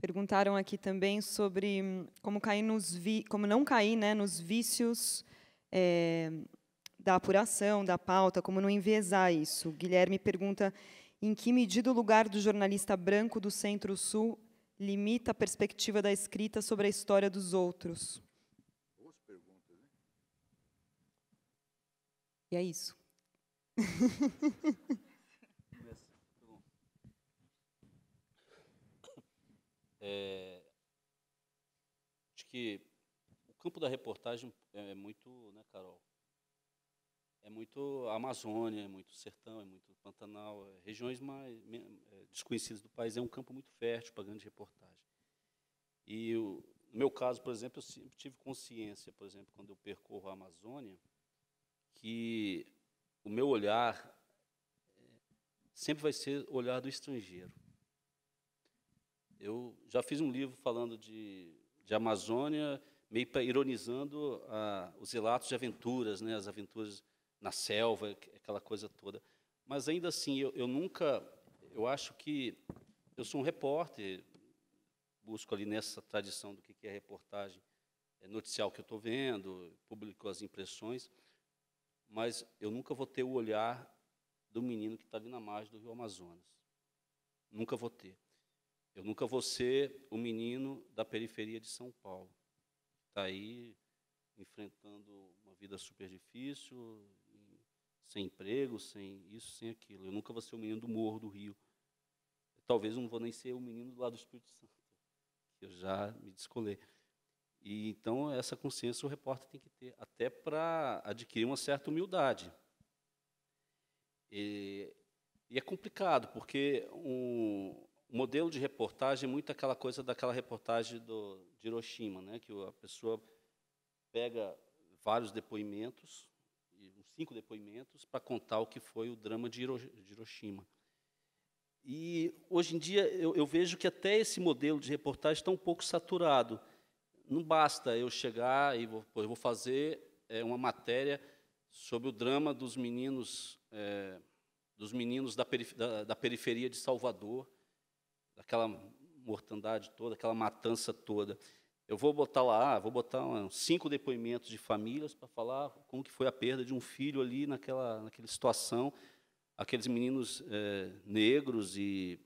Perguntaram aqui também sobre hum, como cair nos vi, como não cair né, nos vícios é, da apuração, da pauta, como não enviesar isso. O Guilherme pergunta em que medida o lugar do jornalista branco do Centro-Sul limita a perspectiva da escrita sobre a história dos outros? Boas perguntas, né? E é isso. É, acho que o campo da reportagem é muito, né, Carol? é muito Amazônia, é muito sertão, é muito Pantanal, é regiões mais é, desconhecidas do país. É um campo muito fértil para grande reportagem. E o, no meu caso, por exemplo, eu sempre tive consciência, por exemplo, quando eu percorro a Amazônia, que o meu olhar é, sempre vai ser o olhar do estrangeiro. Eu já fiz um livro falando de, de Amazônia, meio ironizando os relatos de aventuras, né, as aventuras na selva, aquela coisa toda. Mas ainda assim, eu, eu nunca, eu acho que eu sou um repórter, busco ali nessa tradição do que é reportagem, é noticiar o que eu estou vendo, publico as impressões, mas eu nunca vou ter o olhar do menino que está ali na margem do Rio Amazonas. Nunca vou ter. Eu nunca vou ser o menino da periferia de São Paulo, que está aí enfrentando uma vida super difícil, sem emprego, sem isso, sem aquilo. Eu nunca vou ser o menino do morro do Rio. Talvez eu não vou nem ser o menino do lado do Espírito Santo. Eu já me descolei. E então essa consciência o repórter tem que ter, até para adquirir uma certa humildade. E, e é complicado, porque um, o modelo de reportagem é muito aquela coisa daquela reportagem do, de Hiroshima, né? que a pessoa pega vários depoimentos cinco depoimentos para contar o que foi o drama de Hiroshima. E hoje em dia eu, eu vejo que até esse modelo de reportagem está um pouco saturado. Não basta eu chegar e vou, eu vou fazer é, uma matéria sobre o drama dos meninos é, dos meninos da, perif da, da periferia de Salvador, daquela mortandade toda, aquela matança toda. Eu vou botar lá, ah, vou botar cinco depoimentos de famílias para falar como que foi a perda de um filho ali naquela, naquela situação, aqueles meninos é, negros e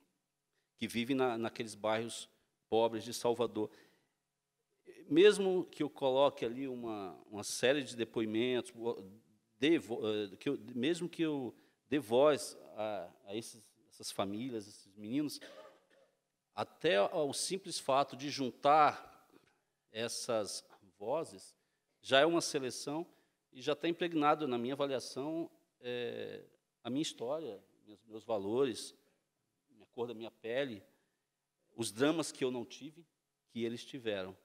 que vivem na, naqueles bairros pobres de Salvador. Mesmo que eu coloque ali uma, uma série de depoimentos, de, eh, que eu, mesmo que eu dê voz a, a esses, essas famílias, esses meninos, até o simples fato de juntar essas vozes, já é uma seleção e já está impregnado na minha avaliação é, a minha história, meus, meus valores, a cor da minha pele, os dramas que eu não tive, que eles tiveram.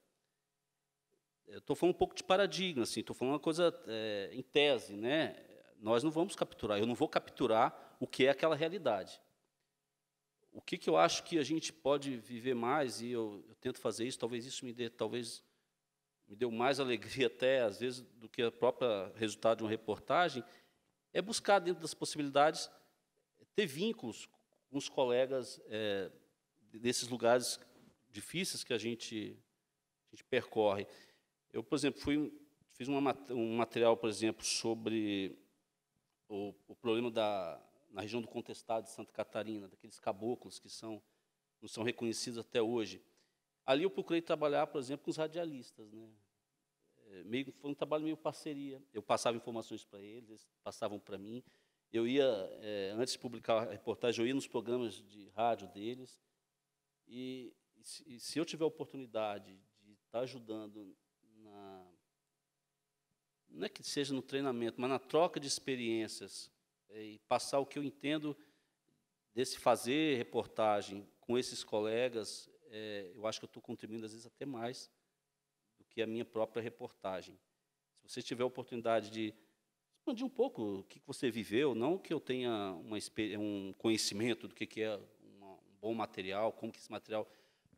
É, estou falando um pouco de paradigma, assim, estou falando uma coisa é, em tese, né? Nós não vamos capturar, eu não vou capturar o que é aquela realidade o que, que eu acho que a gente pode viver mais, e eu, eu tento fazer isso, talvez isso me dê, talvez me deu mais alegria até, às vezes, do que o próprio resultado de uma reportagem, é buscar, dentro das possibilidades, é ter vínculos com os colegas é, desses lugares difíceis que a gente, a gente percorre. Eu, por exemplo, fui, fiz uma, um material, por exemplo, sobre o, o problema da na região do Contestado de Santa Catarina, daqueles caboclos que são, não são reconhecidos até hoje. Ali eu procurei trabalhar, por exemplo, com os radialistas. Né? É, meio, foi um trabalho meio parceria. Eu passava informações para eles, eles passavam para mim. Eu ia, é, antes de publicar a reportagem, eu ia nos programas de rádio deles. E, e, se, e se eu tiver a oportunidade de estar ajudando na, não é que seja no treinamento, mas na troca de experiências eh, e passar o que eu entendo desse fazer reportagem com esses colegas, é, eu acho que eu estou contribuindo, às vezes, até mais do que a minha própria reportagem. Se você tiver a oportunidade de expandir um pouco o que você viveu, não que eu tenha uma, um conhecimento do que é uma, um bom material, como que esse material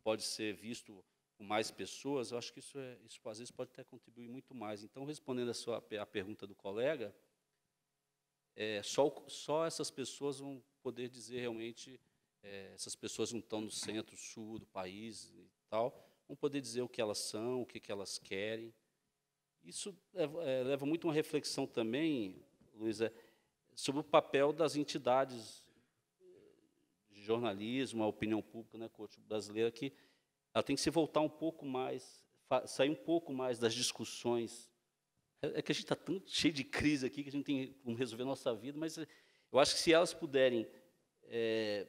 pode ser visto com mais pessoas, eu acho que isso, é, isso às vezes pode até contribuir muito mais. Então, respondendo a, sua, a pergunta do colega, é, só, só essas pessoas vão poder dizer realmente, é, essas pessoas não estão no centro, sul do país e tal, vão poder dizer o que elas são, o que, que elas querem. Isso leva, é, leva muito uma reflexão também, Luísa, sobre o papel das entidades é, de jornalismo, a opinião pública, né, coach brasileira, que ela tem que se voltar um pouco mais, sair um pouco mais das discussões é, é que a gente está tão cheio de crise aqui que a gente tem como resolver a nossa vida, mas eh, eu acho que se elas puderem é,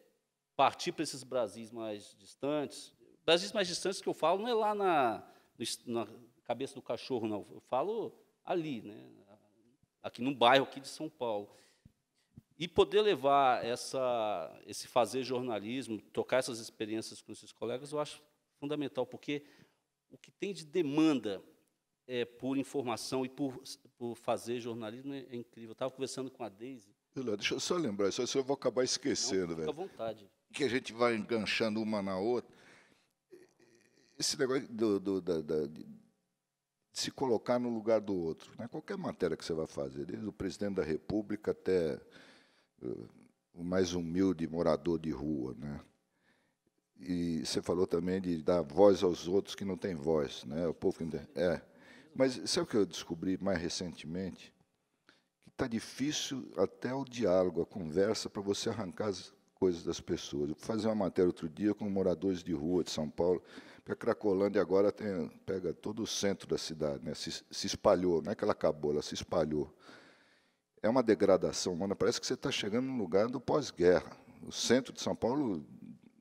partir para esses Brasis mais distantes, Brasis mais distantes que eu falo não é lá na, na cabeça do cachorro, não, eu falo ali, né, aqui no bairro aqui de São Paulo. E poder levar essa, esse fazer jornalismo, tocar essas experiências com esses colegas, eu acho fundamental, porque o que tem de demanda é, por informação e por, por fazer jornalismo é, é incrível. estava conversando com a Deise. Deixa eu só lembrar, só se eu vou acabar esquecendo, Não, velho. à vontade. Que a gente vai enganchando uma na outra. Esse negócio do, do, da, da, de se colocar no lugar do outro. Né? Qualquer matéria que você vai fazer, desde o presidente da República até uh, o mais humilde morador de rua. Né? E você falou também de dar voz aos outros que não têm voz, né? O povo que não tem. É. Mas sabe o que eu descobri mais recentemente? Que está difícil até o diálogo, a conversa, para você arrancar as coisas das pessoas. Eu fazer uma matéria outro dia com moradores de rua de São Paulo, porque a é Cracolândia agora tem, pega todo o centro da cidade, né? se, se espalhou, não é que ela acabou, ela se espalhou. É uma degradação humana, parece que você está chegando num lugar do pós-guerra. O centro de São Paulo,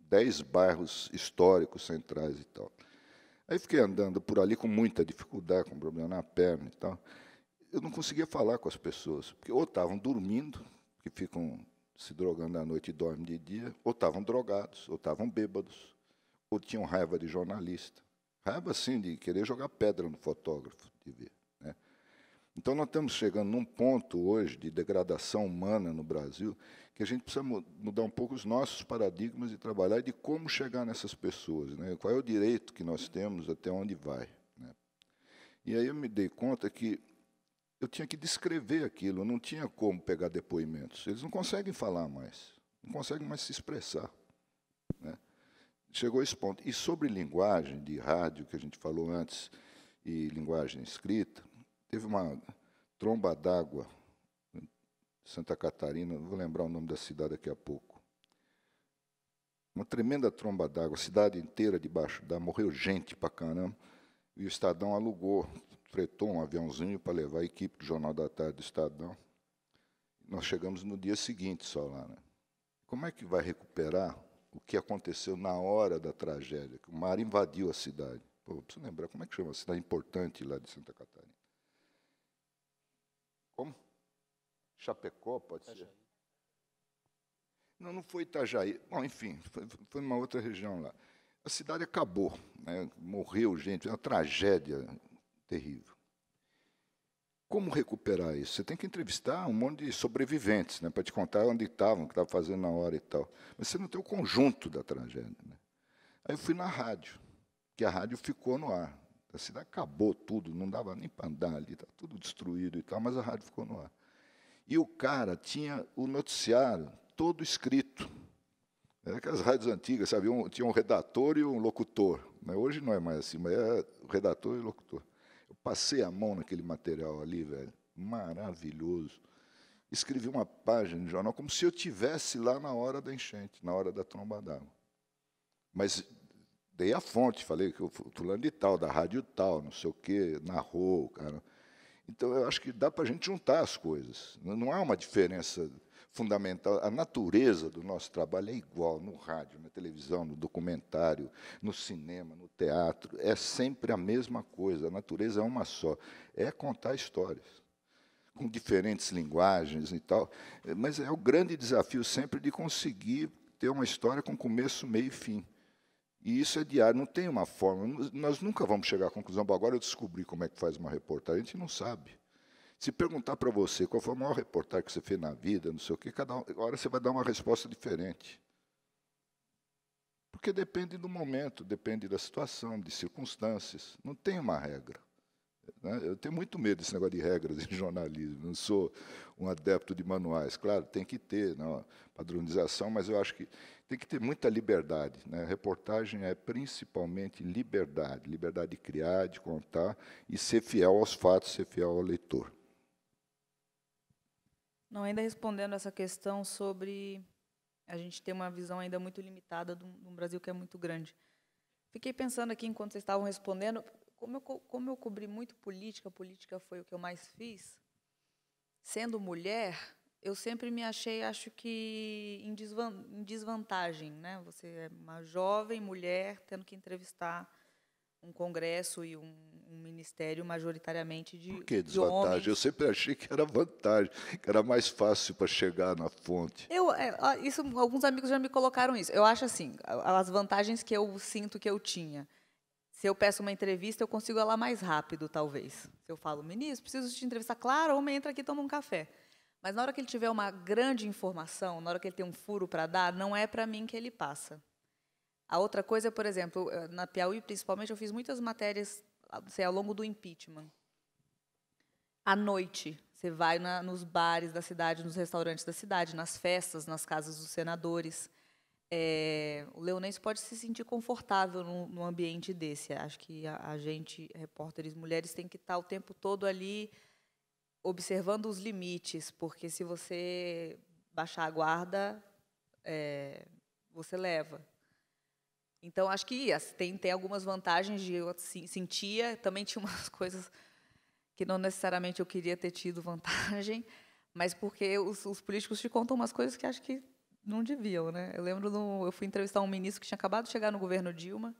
dez bairros históricos centrais e tal. Aí fiquei andando por ali com muita dificuldade, com problema na perna e tal. Eu não conseguia falar com as pessoas, porque ou estavam dormindo, que ficam se drogando à noite e dormem de dia, ou estavam drogados, ou estavam bêbados, ou tinham raiva de jornalista. Raiva, sim, de querer jogar pedra no fotógrafo, de ver. Né? Então, nós estamos chegando num ponto hoje de degradação humana no Brasil que a gente precisa mudar um pouco os nossos paradigmas de trabalhar e de como chegar nessas pessoas, né? qual é o direito que nós temos, até onde vai. Né? E aí eu me dei conta que eu tinha que descrever aquilo, não tinha como pegar depoimentos. Eles não conseguem falar mais, não conseguem mais se expressar. Né? Chegou a esse ponto. E sobre linguagem de rádio, que a gente falou antes, e linguagem escrita, teve uma tromba d'água Santa Catarina, vou lembrar o nome da cidade daqui a pouco. Uma tremenda tromba d'água, a cidade inteira debaixo da morreu gente pra caramba. E o Estadão alugou, fretou um aviãozinho para levar a equipe do Jornal da Tarde do Estadão. Nós chegamos no dia seguinte só lá. Né? Como é que vai recuperar o que aconteceu na hora da tragédia? Que o mar invadiu a cidade. Pô, preciso lembrar, como é que chama a cidade importante lá de Santa Catarina? Como? Chapecó, pode Itajaí. ser? Não, não foi Itajaí. Bom, enfim, foi, foi uma outra região lá. A cidade acabou, né? morreu gente, uma tragédia terrível. Como recuperar isso? Você tem que entrevistar um monte de sobreviventes, né, para te contar onde estavam, o que estavam fazendo na hora e tal. Mas você não tem o conjunto da tragédia. Né? Aí eu fui na rádio, que a rádio ficou no ar. A cidade acabou tudo, não dava nem para andar ali, está tudo destruído e tal, mas a rádio ficou no ar. E o cara tinha o noticiário todo escrito. Era aquelas rádios antigas, sabe? Um, tinha um redator e um locutor. Né? Hoje não é mais assim, mas é redator e locutor. Eu passei a mão naquele material ali, velho. Maravilhoso. Escrevi uma página de jornal como se eu tivesse lá na hora da enchente, na hora da tromba d'água. Mas dei a fonte, falei que o fulano de tal, da rádio tal, não sei o quê, narrou, cara. Então, eu acho que dá para a gente juntar as coisas. Não há uma diferença fundamental. A natureza do nosso trabalho é igual no rádio, na televisão, no documentário, no cinema, no teatro. É sempre a mesma coisa. A natureza é uma só. É contar histórias com diferentes linguagens e tal. Mas é o grande desafio sempre de conseguir ter uma história com começo, meio e fim. E isso é diário, não tem uma forma. Nós nunca vamos chegar à conclusão, agora eu descobri como é que faz uma reportagem, a gente não sabe. Se perguntar para você qual foi a maior reportagem que você fez na vida, não sei o quê, cada hora você vai dar uma resposta diferente. Porque depende do momento, depende da situação, de circunstâncias. Não tem uma regra. Né? Eu tenho muito medo desse negócio de regras em jornalismo. Não sou um adepto de manuais. Claro, tem que ter não, né, padronização, mas eu acho que tem que ter muita liberdade. Né? A reportagem é principalmente liberdade, liberdade de criar, de contar e ser fiel aos fatos, ser fiel ao leitor. Não, ainda respondendo essa questão sobre a gente ter uma visão ainda muito limitada de um Brasil que é muito grande. Fiquei pensando aqui enquanto vocês estavam respondendo, como eu, como eu cobri muito política, política foi o que eu mais fiz. Sendo mulher, eu sempre me achei, acho que, em, desvan em desvantagem. Né? Você é uma jovem mulher tendo que entrevistar um congresso e um, um ministério majoritariamente de Por que desvantagem? De eu sempre achei que era vantagem, que era mais fácil para chegar na fonte. Eu, é, isso, alguns amigos já me colocaram isso. Eu acho assim, as vantagens que eu sinto que eu tinha. Se eu peço uma entrevista, eu consigo ela mais rápido, talvez. Se eu falo, ministro, preciso te entrevistar, claro, ou me entra aqui e toma um café. Mas na hora que ele tiver uma grande informação, na hora que ele tem um furo para dar, não é para mim que ele passa. A outra coisa, por exemplo, eh, na Piauí, principalmente, eu fiz muitas matérias sei, assim, ao longo do impeachment. À noite, você vai na, nos bares da cidade, nos restaurantes da cidade, nas festas, nas casas dos senadores. É, o leonense pode se sentir confortável num, num ambiente desse. Acho que a, a gente, repórteres mulheres, tem que estar o tempo todo ali observando os limites, porque se você baixar a guarda, é, você leva. Então, acho que assim, tem, tem algumas vantagens de eu assim, sentia, também tinha umas coisas que não necessariamente eu queria ter tido vantagem, mas porque os, os políticos te contam umas coisas que acho que não deviam, né? Eu lembro, no, eu fui entrevistar um ministro que tinha acabado de chegar no governo Dilma,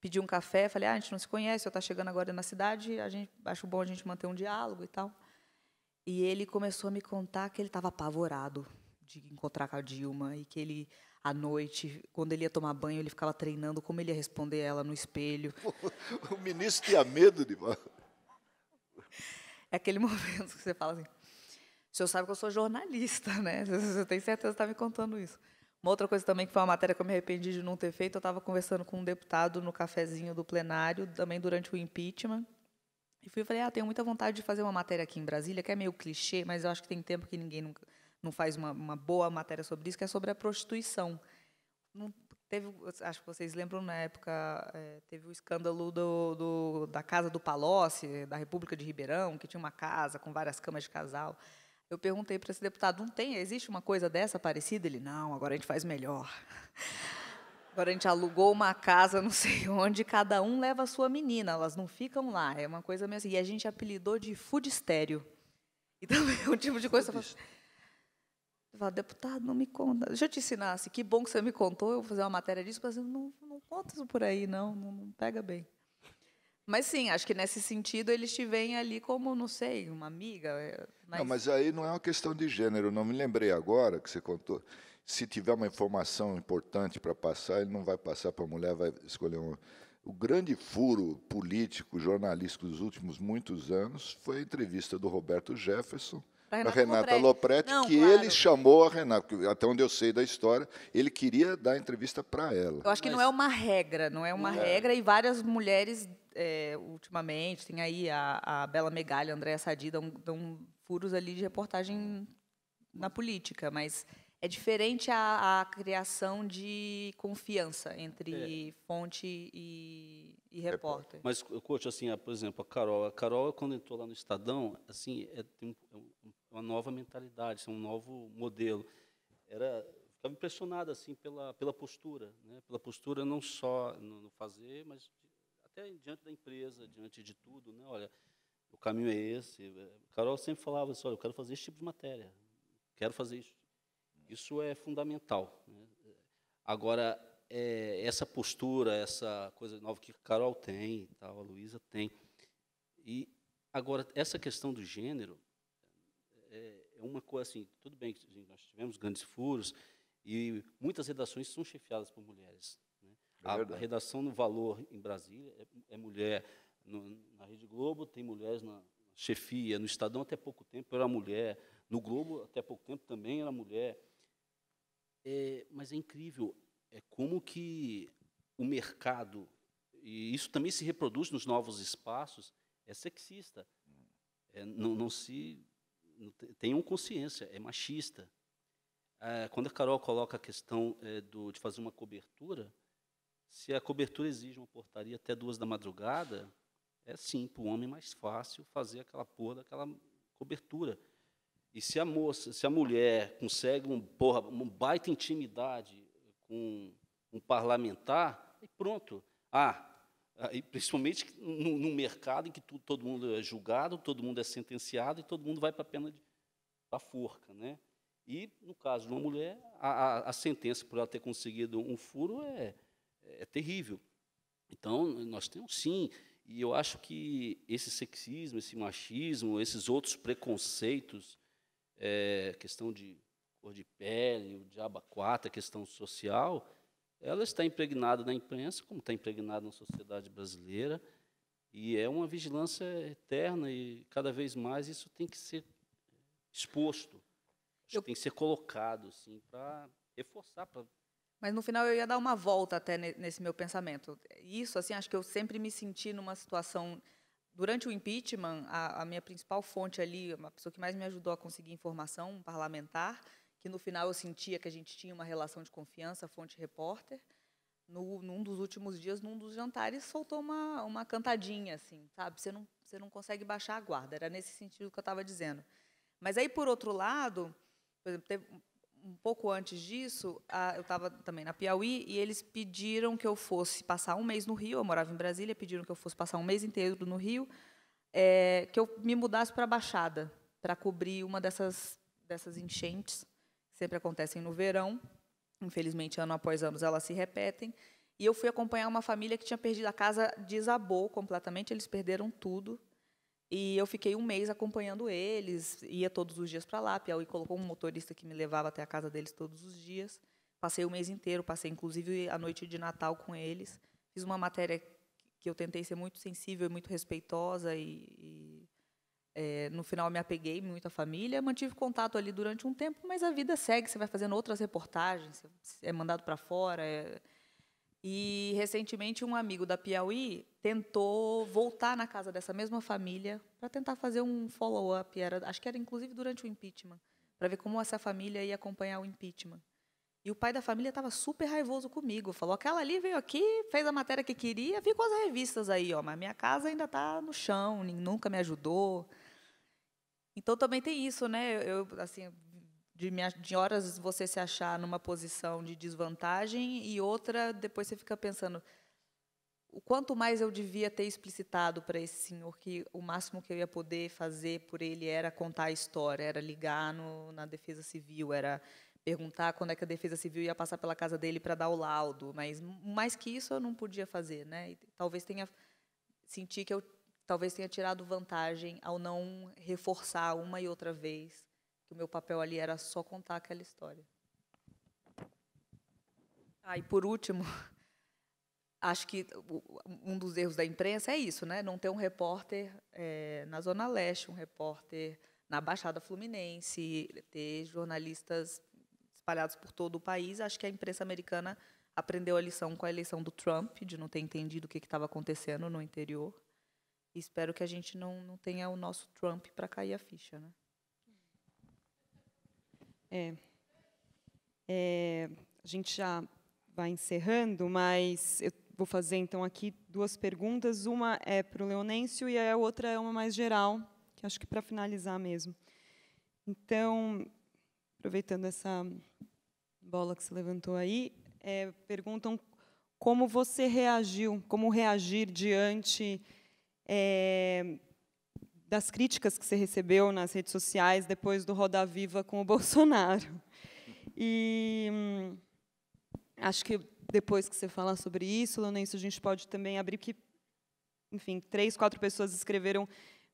pedi um café, falei, ah, a gente não se conhece, eu estou tá chegando agora na cidade, a gente acho bom a gente manter um diálogo e tal. E ele começou a me contar que ele estava apavorado de encontrar com a Dilma e que ele à noite, quando ele ia tomar banho, ele ficava treinando como ele ia responder ela no espelho. o ministro tinha medo de É aquele momento que você fala assim: o senhor sabe que eu sou jornalista, né? Você tem certeza que está me contando isso. Uma outra coisa também que foi uma matéria que eu me arrependi de não ter feito, eu estava conversando com um deputado no cafezinho do plenário, também durante o impeachment, e fui e falei, ah, tenho muita vontade de fazer uma matéria aqui em Brasília, que é meio clichê, mas eu acho que tem tempo que ninguém não, não faz uma, uma boa matéria sobre isso, que é sobre a prostituição. Não, teve, acho que vocês lembram, na época, é, teve o escândalo do, do, da casa do Palocci, da República de Ribeirão, que tinha uma casa com várias camas de casal. Eu perguntei para esse deputado, não tem, existe uma coisa dessa parecida? Ele, não, agora a gente faz melhor. Agora a gente alugou uma casa, não sei onde, cada um leva a sua menina, elas não ficam lá. É uma coisa meio assim. E a gente apelidou de food estéreo. Então é um tipo de coisa. Você fala, deputado, não me conta. Deixa eu te ensinar, assim, que bom que você me contou, eu vou fazer uma matéria disso, mas não, não conta isso por aí, não, não, não pega bem. Mas sim, acho que nesse sentido eles te veem ali como, não sei, uma amiga. É, mas... Não, mas aí não é uma questão de gênero. Não me lembrei agora que você contou se tiver uma informação importante para passar, ele não vai passar para a mulher, vai escolher um. O grande furo político, jornalístico dos últimos muitos anos foi a entrevista do Roberto Jefferson, para Renata, Renata Lopretti, não, que claro. ele chamou a Renata, até onde eu sei da história, ele queria dar entrevista para ela. Eu acho que Mas... não é uma regra, não é uma é. regra, e várias mulheres, é, ultimamente, tem aí a, a Bela Megalha, a Andréa Sadi, dão, dão furos ali de reportagem na política, mas é diferente a, a criação de confiança entre é. fonte e, e é, repórter. Mas, coach, assim, ah, por exemplo, a Carol. A Carol, quando entrou lá no Estadão, assim, é, tem é é uma nova mentalidade, assim, um novo modelo. Era ficava impressionada assim pela pela postura, né? Pela postura não só no, no fazer, mas até diante da empresa, diante de tudo, né? Olha, o caminho é esse. Carol sempre falava assim, olha, eu quero fazer esse tipo de matéria, quero fazer isso. Isso é fundamental. Né? Agora, é, essa postura, essa coisa nova que a Carol tem, tal, a Luísa tem. E agora, essa questão do gênero é, é uma coisa assim, tudo bem que assim, nós tivemos grandes furos, e muitas redações são chefiadas por mulheres. Né? É a, a, redação no Valor em Brasília é, é mulher. No, na Rede Globo tem mulheres na chefia. No Estadão, até pouco tempo, era mulher. No Globo, até pouco tempo, também era mulher. É, mas é incrível é como que o mercado, e isso também se reproduz nos novos espaços, é sexista. É, não, não, se. Não tenham consciência, é machista. Ah, quando a Carol coloca a questão é, do, de fazer uma cobertura, se a cobertura exige uma portaria até duas da madrugada, é sim, para o homem mais fácil fazer aquela porra daquela cobertura. E se a moça, se a mulher consegue um, porra, uma baita intimidade com um parlamentar, e pronto. Ah, ah e principalmente no, mercado em que tu, todo mundo é julgado, todo mundo é sentenciado e todo mundo vai para a pena da forca, né? E no caso de uma mulher, a, a, a sentença por ela ter conseguido um furo é, é, terrível. Então nós temos sim, e eu acho que esse sexismo, esse machismo, esses outros preconceitos é, questão de cor de pele, o diabo quatro, a questão social, ela está impregnada na imprensa, como está impregnada na sociedade brasileira, e é uma vigilância eterna, e cada vez mais isso tem que ser exposto, eu... tem que ser colocado, assim, para reforçar, para mas no final eu ia dar uma volta até nesse meu pensamento. Isso, assim, acho que eu sempre me senti numa situação durante o impeachment, a, a, minha principal fonte ali, uma pessoa que mais me ajudou a conseguir informação, um parlamentar, que no final eu sentia que a gente tinha uma relação de confiança, fonte repórter. No, num dos últimos dias, num dos jantares, soltou uma, uma cantadinha, assim, sabe? Você não, você não consegue baixar a guarda. Era nesse sentido que eu estava dizendo. Mas aí, por outro lado, por exemplo, teve, um pouco antes disso, a, eu estava também na Piauí e eles pediram que eu fosse passar um mês no Rio. Eu morava em Brasília, pediram que eu fosse passar um mês inteiro no Rio, é, que eu me mudasse para a Baixada para cobrir uma dessas dessas enchentes que sempre acontecem no verão. Infelizmente, ano após ano, elas se repetem. E eu fui acompanhar uma família que tinha perdido a casa, desabou completamente, eles perderam tudo. E eu fiquei um mês acompanhando eles, ia todos os dias para lá. Piauí colocou um motorista que me levava até a casa deles todos os dias. Passei o mês inteiro, passei inclusive a noite de Natal com eles. Fiz uma matéria que eu tentei ser muito sensível e muito respeitosa e, e é, no final me apeguei muito à família, mantive contato ali durante um tempo, mas a vida segue, você vai fazendo outras reportagens, é mandado para fora, é, e recentemente um amigo da Piauí tentou voltar na casa dessa mesma família para tentar fazer um follow-up. Era, acho que era inclusive durante o impeachment, para ver como essa família ia acompanhar o impeachment. E o pai da família estava super raivoso comigo. Falou: aquela ali veio aqui, fez a matéria que queria, ficou as revistas aí, ó, mas minha casa ainda está no chão, nunca me ajudou. Então também tem isso, né? Eu assim de, me, de horas você se achar numa posição de desvantagem e outra depois você fica pensando o quanto mais eu devia ter explicitado para esse senhor que o máximo que eu ia poder fazer por ele era contar a história, era ligar no, na defesa civil, era perguntar quando é que a defesa civil ia passar pela casa dele para dar o laudo, mas mais que isso eu não podia fazer, né? E talvez tenha sentido que eu talvez tenha tirado vantagem ao não reforçar uma e outra vez que o meu papel ali era só contar aquela história. Ah, e por último, acho que um dos erros da imprensa é isso, né? Não ter um repórter é, na Zona Leste, um repórter na Baixada Fluminense, ter jornalistas espalhados por todo o país. Acho que a imprensa americana aprendeu a lição com a eleição do Trump, de não ter entendido o que estava acontecendo no interior. espero que a gente não, não tenha o nosso Trump para cair a ficha, né? É. É, a gente já vai encerrando, mas eu vou fazer então aqui duas perguntas. Uma é para o Leonêncio e a outra é uma mais geral, que acho que para finalizar mesmo. Então, aproveitando essa bola que se levantou aí, é, perguntam como você reagiu, como reagir diante é, das críticas que você recebeu nas redes sociais depois do Roda Viva com o Bolsonaro. E hum, acho que depois que você falar sobre isso, Lourenço, a gente pode também abrir, porque, enfim, três, quatro pessoas escreveram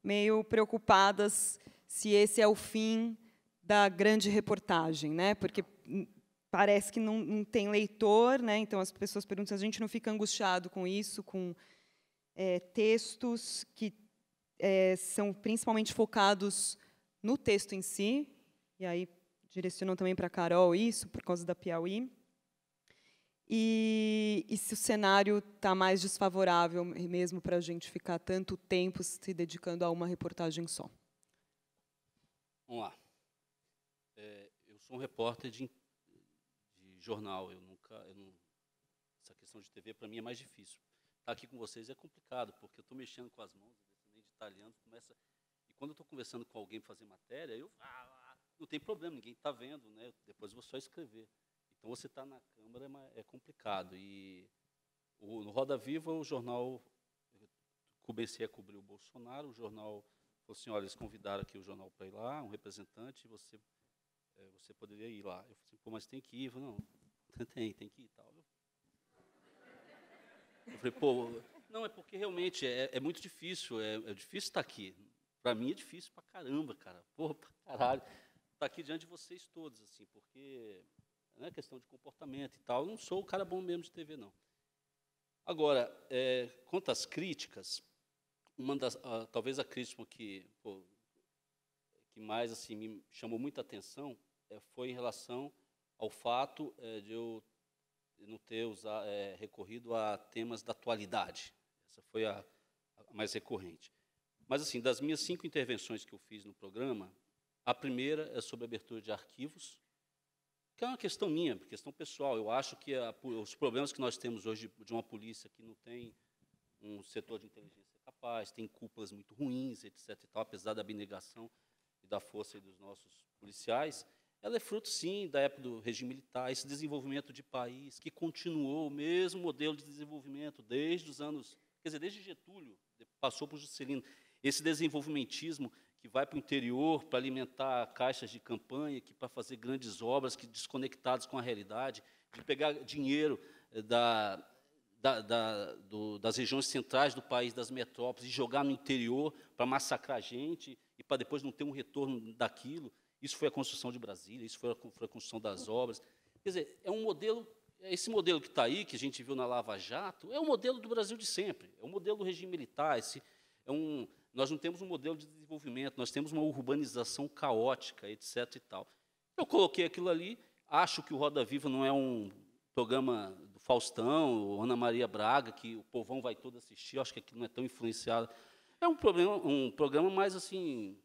meio preocupadas se esse é o fim da grande reportagem, né? porque hum, parece que não, não tem leitor, né? então as pessoas perguntam se a gente não fica angustiado com isso, com é, textos que é, são principalmente focados no texto em si, e aí direcionou também para a Carol isso, por causa da Piauí. E, e se o cenário está mais desfavorável mesmo para a gente ficar tanto tempo se dedicando a uma reportagem só. Vamos lá. É, eu sou um repórter de, de jornal. Eu nunca, eu não, essa questão de TV para mim é mais difícil. Estar tá aqui com vocês é complicado porque eu estou mexendo com as mãos italianos, começa. E quando eu estou conversando com alguém para fazer matéria, eu ah, não tem problema, ninguém está vendo, né? Depois eu vou só escrever. Então você está na câmara é complicado. E o, no Roda Viva o jornal comecei a cobrir o Bolsonaro, o jornal falou assim, olha, eles convidaram aqui o jornal para ir lá, um representante, você é, você poderia ir lá. Eu falei assim, pô, mas tem que ir. Eu falei, não, tem, tem que ir e tal. Eu falei, pô, não, é porque realmente é, é muito difícil. É, é, difícil estar aqui. Para mim é difícil para caramba, cara. Porra, pra caralho. Estar tá aqui diante de vocês todos, assim, porque é questão de comportamento e tal. Eu não sou o cara bom mesmo de TV, não. Agora, é, quanto às críticas, uma das, a, talvez a crítica que, pô, que mais assim me chamou muita atenção é, foi em relação ao fato é, de eu não ter usar, é, recorrido a temas da atualidade. Essa foi a, a mais recorrente. Mas, assim, das minhas cinco intervenções que eu fiz no programa, a primeira é sobre abertura de arquivos, que é uma questão minha, questão pessoal. Eu acho que a, os problemas que nós temos hoje de, uma polícia que não tem um setor de inteligência capaz, tem cúpulas muito ruins, etc. Tal, apesar da abnegação e da força dos nossos policiais, ela é fruto, sim, da época do regime militar, esse desenvolvimento de país que continuou o mesmo modelo de desenvolvimento desde os anos Quer dizer, desde Getúlio, passou para o Juscelino. Esse desenvolvimentismo que vai para o interior para alimentar caixas de campanha, que para fazer grandes obras que desconectadas com a realidade, de pegar dinheiro eh, da, da, da, do, das regiões centrais do país, das metrópoles, e jogar no interior para massacrar gente e para depois não ter um retorno daquilo. Isso foi a construção de Brasília, isso foi a, foi a construção das obras. Quer dizer, é um modelo é, esse modelo que está aí, que a gente viu na Lava Jato, é o modelo do Brasil de sempre. É o modelo do regime militar. Esse é um, nós não temos um modelo de desenvolvimento, nós temos uma urbanização caótica, etc. E tal. Eu coloquei aquilo ali, acho que o Roda Viva não é um programa do Faustão, Ana Maria Braga, que o povão vai todo assistir, acho que aquilo não é tão influenciado. É um, problema, um programa mais assim,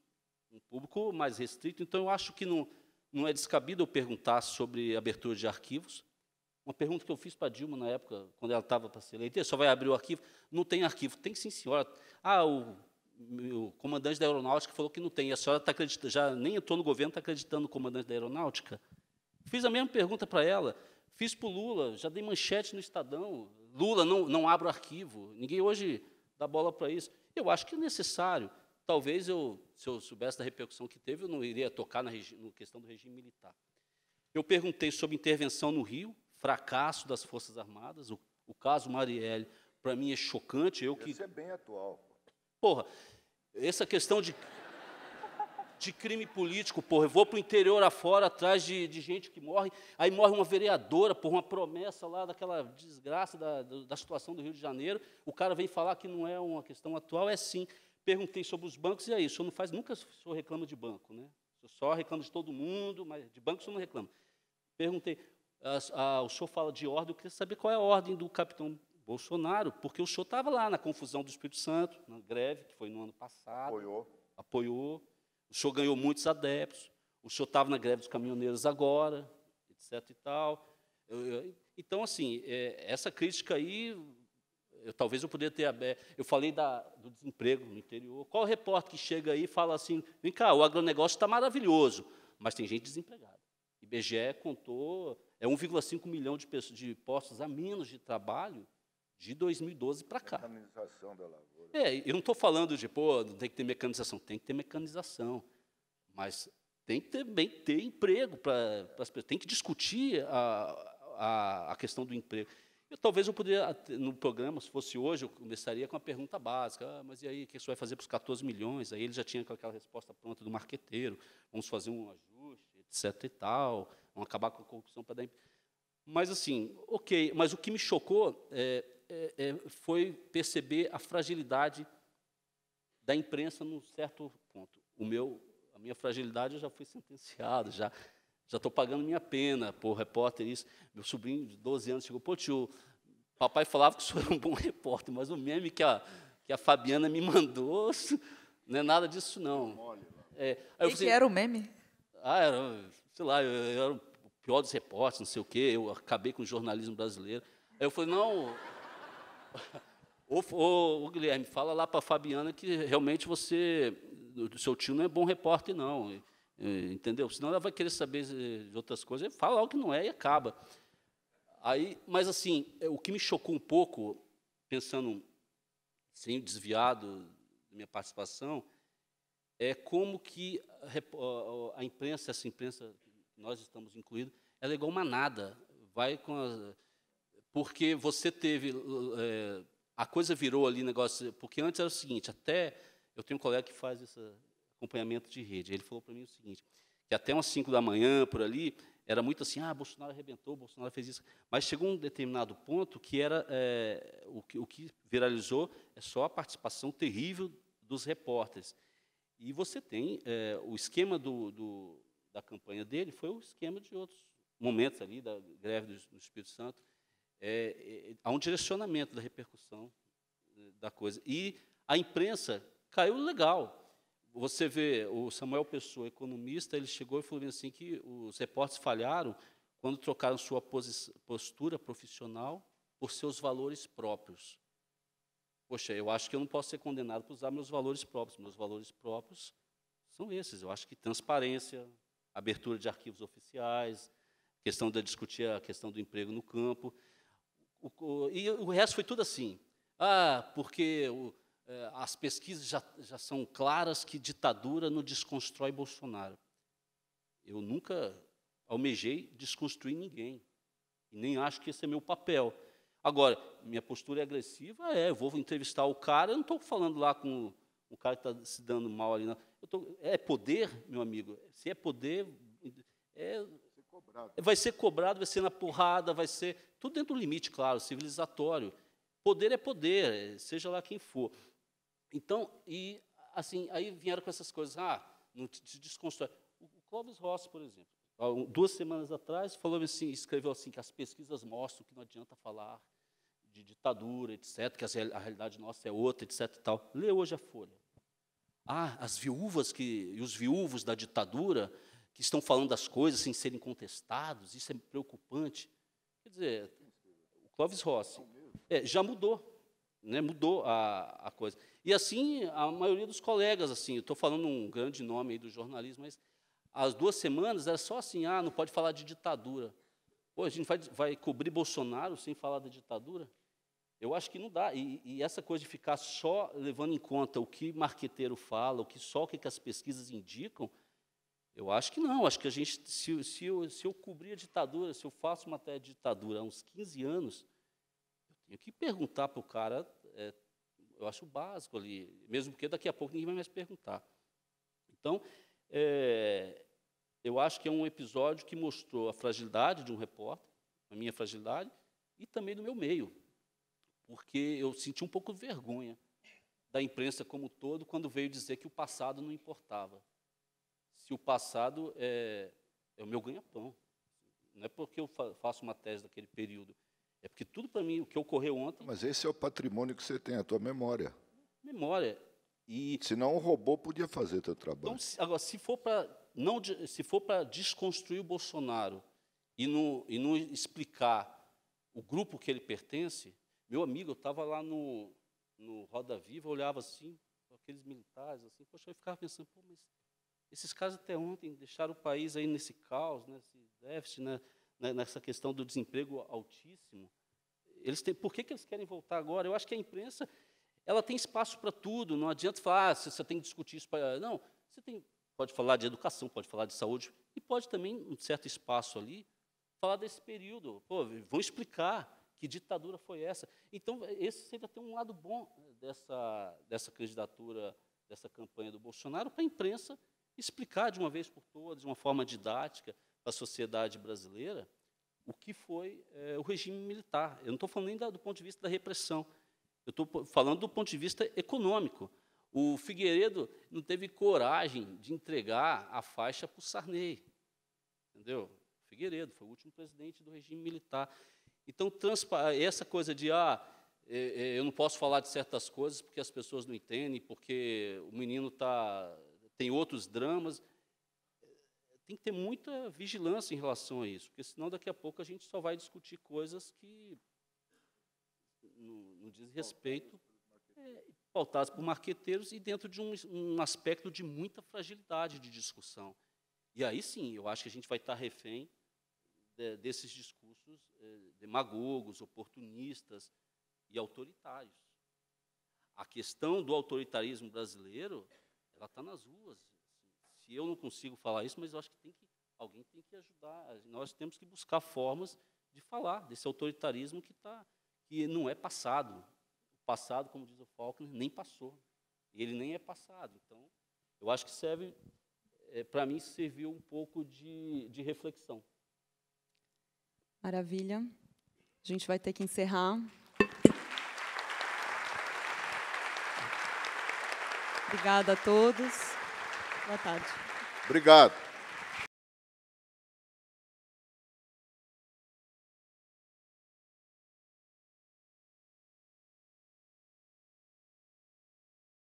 um público mais restrito, então eu acho que não, não é descabido eu perguntar sobre abertura de arquivos. Uma pergunta que eu fiz para a Dilma na época, quando ela estava para ser eleita, só vai abrir o arquivo? Não tem arquivo. Tem sim, senhora. Ah, o, o comandante da aeronáutica falou que não tem. E a senhora está acreditando, já nem entrou no governo, está acreditando no comandante da aeronáutica? Fiz a mesma pergunta para ela. Fiz para o Lula, já dei manchete no Estadão. Lula, não, não o arquivo. Ninguém hoje dá bola para isso. Eu acho que é necessário. Talvez eu, se eu soubesse da repercussão que teve, eu não iria tocar na, na questão do regime militar. Eu perguntei sobre intervenção no Rio, fracasso das Forças Armadas. O, o caso Marielle, para mim, é chocante. Eu que... é bem atual. Porra, essa questão de, de crime político, porra, eu vou para o interior afora atrás de, de gente que morre, aí morre uma vereadora por uma promessa lá daquela desgraça da, da situação do Rio de Janeiro, o cara vem falar que não é uma questão atual, é sim. Perguntei sobre os bancos, e aí, o senhor não faz, nunca sou reclama de banco, né? Eu só reclamo de todo mundo, mas de banco o senhor não reclama. Perguntei, ah, ah, o senhor fala de ordem, eu queria saber qual é a ordem do capitão Bolsonaro, porque o senhor estava lá na confusão do Espírito Santo, na greve, que foi no ano passado. Apoiou. Apoiou. O senhor ganhou muitos adeptos. O senhor estava na greve dos caminhoneiros agora, etc. e tal. Eu, eu, então, assim, é, essa crítica aí, eu, talvez eu poderia ter aberto. É, eu falei da, do desemprego no interior. Qual repórter que chega aí e fala assim: vem cá, o agronegócio está maravilhoso, mas tem gente desempregada. IBGE contou é 1,5 milhão de, pessoas, de postos a menos de trabalho de 2012 para cá. Mecanização da lavoura. É, eu não estou falando de, pô, não tem que ter mecanização. Tem que ter mecanização. Mas tem que também ter emprego para as pessoas. Tem que discutir a, a, a questão do emprego. Eu, talvez eu poderia, no programa, se fosse hoje, eu começaria com a pergunta básica. Ah, mas e aí, o que você vai fazer para os 14 milhões? Aí ele já tinha aquela resposta pronta do marqueteiro. Vamos fazer um ajuste etc. e tal, vão acabar com a corrupção para dar. Mas, assim, ok, mas o que me chocou é, é, é, foi perceber a fragilidade da imprensa num certo ponto. O meu, a minha fragilidade, eu já fui sentenciado, já já estou pagando minha pena por repórter isso. Meu sobrinho de 12 anos chegou, pô, tio, papai falava que o senhor era um bom repórter, mas o meme que a, que a Fabiana me mandou, não é nada disso, não. É, aí eu, que era o meme? Ah, era, sei lá, eu, eu era o pior dos repórteres, não sei o quê, eu acabei com o jornalismo brasileiro. Aí eu falei, não. Ô, ô, ô, Guilherme, fala lá para a Fabiana que realmente você, o seu tio não é bom repórter, não. Entendeu? Senão ela vai querer saber de outras coisas. Fala o que não é e acaba. Aí, mas, assim, é, o que me chocou um pouco, pensando, sem assim, desviado da minha participação, é como que a, imprensa, essa imprensa, nós estamos incluídos, ela é igual nada, vai com a, porque você teve é, a coisa virou ali negócio, porque antes era o seguinte, até eu tenho um colega que faz esse acompanhamento de rede, ele falou para mim o seguinte, que até umas 5 da manhã por ali era muito assim, ah, Bolsonaro arrebentou, Bolsonaro fez isso, mas chegou um determinado ponto que era é, o, que, o que viralizou é só a participação terrível dos repórteres e você tem é, o esquema do, do, da campanha dele, foi o esquema de outros momentos ali, da greve do, do Espírito Santo. É, é, há um direcionamento da repercussão né, da coisa. E a imprensa caiu legal. Você vê o Samuel Pessoa, economista, ele chegou e falou assim que os repórteres falharam quando trocaram sua postura profissional por seus valores próprios poxa, eu acho que eu não posso ser condenado por usar meus valores próprios. Meus valores próprios são esses. Eu acho que transparência, abertura de arquivos oficiais, questão de discutir a questão do emprego no campo. O, o, e o resto foi tudo assim. Ah, porque o, eh, as pesquisas já, já são claras que ditadura não desconstrói Bolsonaro. Eu nunca almejei desconstruir ninguém. E nem acho que esse é meu papel. Agora, minha postura é agressiva? É, eu vou entrevistar o cara, eu não estou falando lá com o cara que está se dando mal ali. Não. Tô, é poder, meu amigo? Se é poder, é, vai ser cobrado, vai ser na porrada, vai ser. Tudo dentro do limite, claro, civilizatório. Poder é poder, é, seja lá quem for. Então, e assim, aí vieram com essas coisas, ah, não se desconstrói. O Clóvis Rossi, por exemplo, duas semanas atrás, falou assim, escreveu assim, que as pesquisas mostram que não adianta falar de ditadura, etc., que a realidade nossa é outra, etc. Tal. Lê hoje a Folha. Ah, as viúvas que, e os viúvos da ditadura que estão falando as coisas sem serem contestados, isso é preocupante. Quer dizer, o Clóvis Rossi é, já mudou, né, mudou a, a coisa. E assim, a maioria dos colegas, assim, eu estou falando um grande nome aí do jornalismo, mas as duas semanas era só assim, ah, não pode falar de ditadura. Pô, a gente vai, vai cobrir Bolsonaro sem falar da ditadura? Eu acho que não dá. E, e, essa coisa de ficar só levando em conta o que marqueteiro fala, o que só o que, as pesquisas indicam, eu acho que não. Acho que a gente, se, se, eu, se eu cobrir a ditadura, se eu faço uma matéria de ditadura há uns 15 anos, eu tenho que perguntar para o cara, é, eu acho básico ali, mesmo porque daqui a pouco ninguém vai mais perguntar. Então, é, eu acho que é um episódio que mostrou a fragilidade de um repórter, a minha fragilidade, e também do meu meio porque eu senti um pouco de vergonha da imprensa como todo quando veio dizer que o passado não importava. Se o passado é, é o meu ganha-pão, não é porque eu faço uma tese daquele período, é porque tudo para mim, o que ocorreu ontem... Mas esse é o patrimônio que você tem, a tua memória. Memória. E, Senão um robô podia fazer teu trabalho. Então, se, agora, se for para não se for para desconstruir o Bolsonaro e não, e não explicar o grupo que ele pertence, meu amigo, eu estava lá no, no Roda Viva, olhava assim, aqueles militares, assim, poxa, eu ficava pensando, pô, mas esses caras até ontem deixaram o país aí nesse caos, nesse né, déficit, né, né, nessa questão do desemprego altíssimo. Eles têm, por que, que eles querem voltar agora? Eu acho que a imprensa ela tem espaço para tudo, não adianta falar, ah, você tem que discutir isso. para Não, você tem, pode falar de educação, pode falar de saúde, e pode também, um certo espaço ali, falar desse período. Pô, vão explicar. Que ditadura foi essa? Então, esse ainda ter um lado bom eh, dessa, dessa candidatura, dessa campanha do Bolsonaro, para a imprensa explicar de uma vez por todas, de uma forma didática, para a sociedade brasileira, o que foi é, o regime militar. Eu não estou falando nem da, do ponto de vista da repressão, eu estou falando do ponto de vista econômico. O Figueiredo não teve coragem de entregar a faixa para o Sarney. Entendeu? Figueiredo foi o último presidente do regime militar. Então, essa coisa de, ah, é, é, eu não posso falar de certas coisas porque as pessoas não entendem, porque o menino tá, tem outros dramas, tem que ter muita vigilância em relação a isso, porque senão daqui a pouco a gente só vai discutir coisas que não, desrespeito diz respeito, é, pautadas por marqueteiros e dentro de um, um, aspecto de muita fragilidade de discussão. E aí sim, eu acho que a gente vai estar refém de, desses discursos é, demagogos, oportunistas e autoritários. A questão do autoritarismo brasileiro, ela está nas ruas. Se eu não consigo falar isso, mas eu acho que, tem que alguém tem que ajudar. Nós temos que buscar formas de falar desse autoritarismo que, tá, que não é passado. O passado, como diz o Faulkner, nem passou. E ele nem é passado. Então, eu acho que serve, é, eh, para mim, serviu um pouco de, de reflexão. Maravilha. A gente vai ter que encerrar. Obrigada a todos. Boa tarde. Obrigado.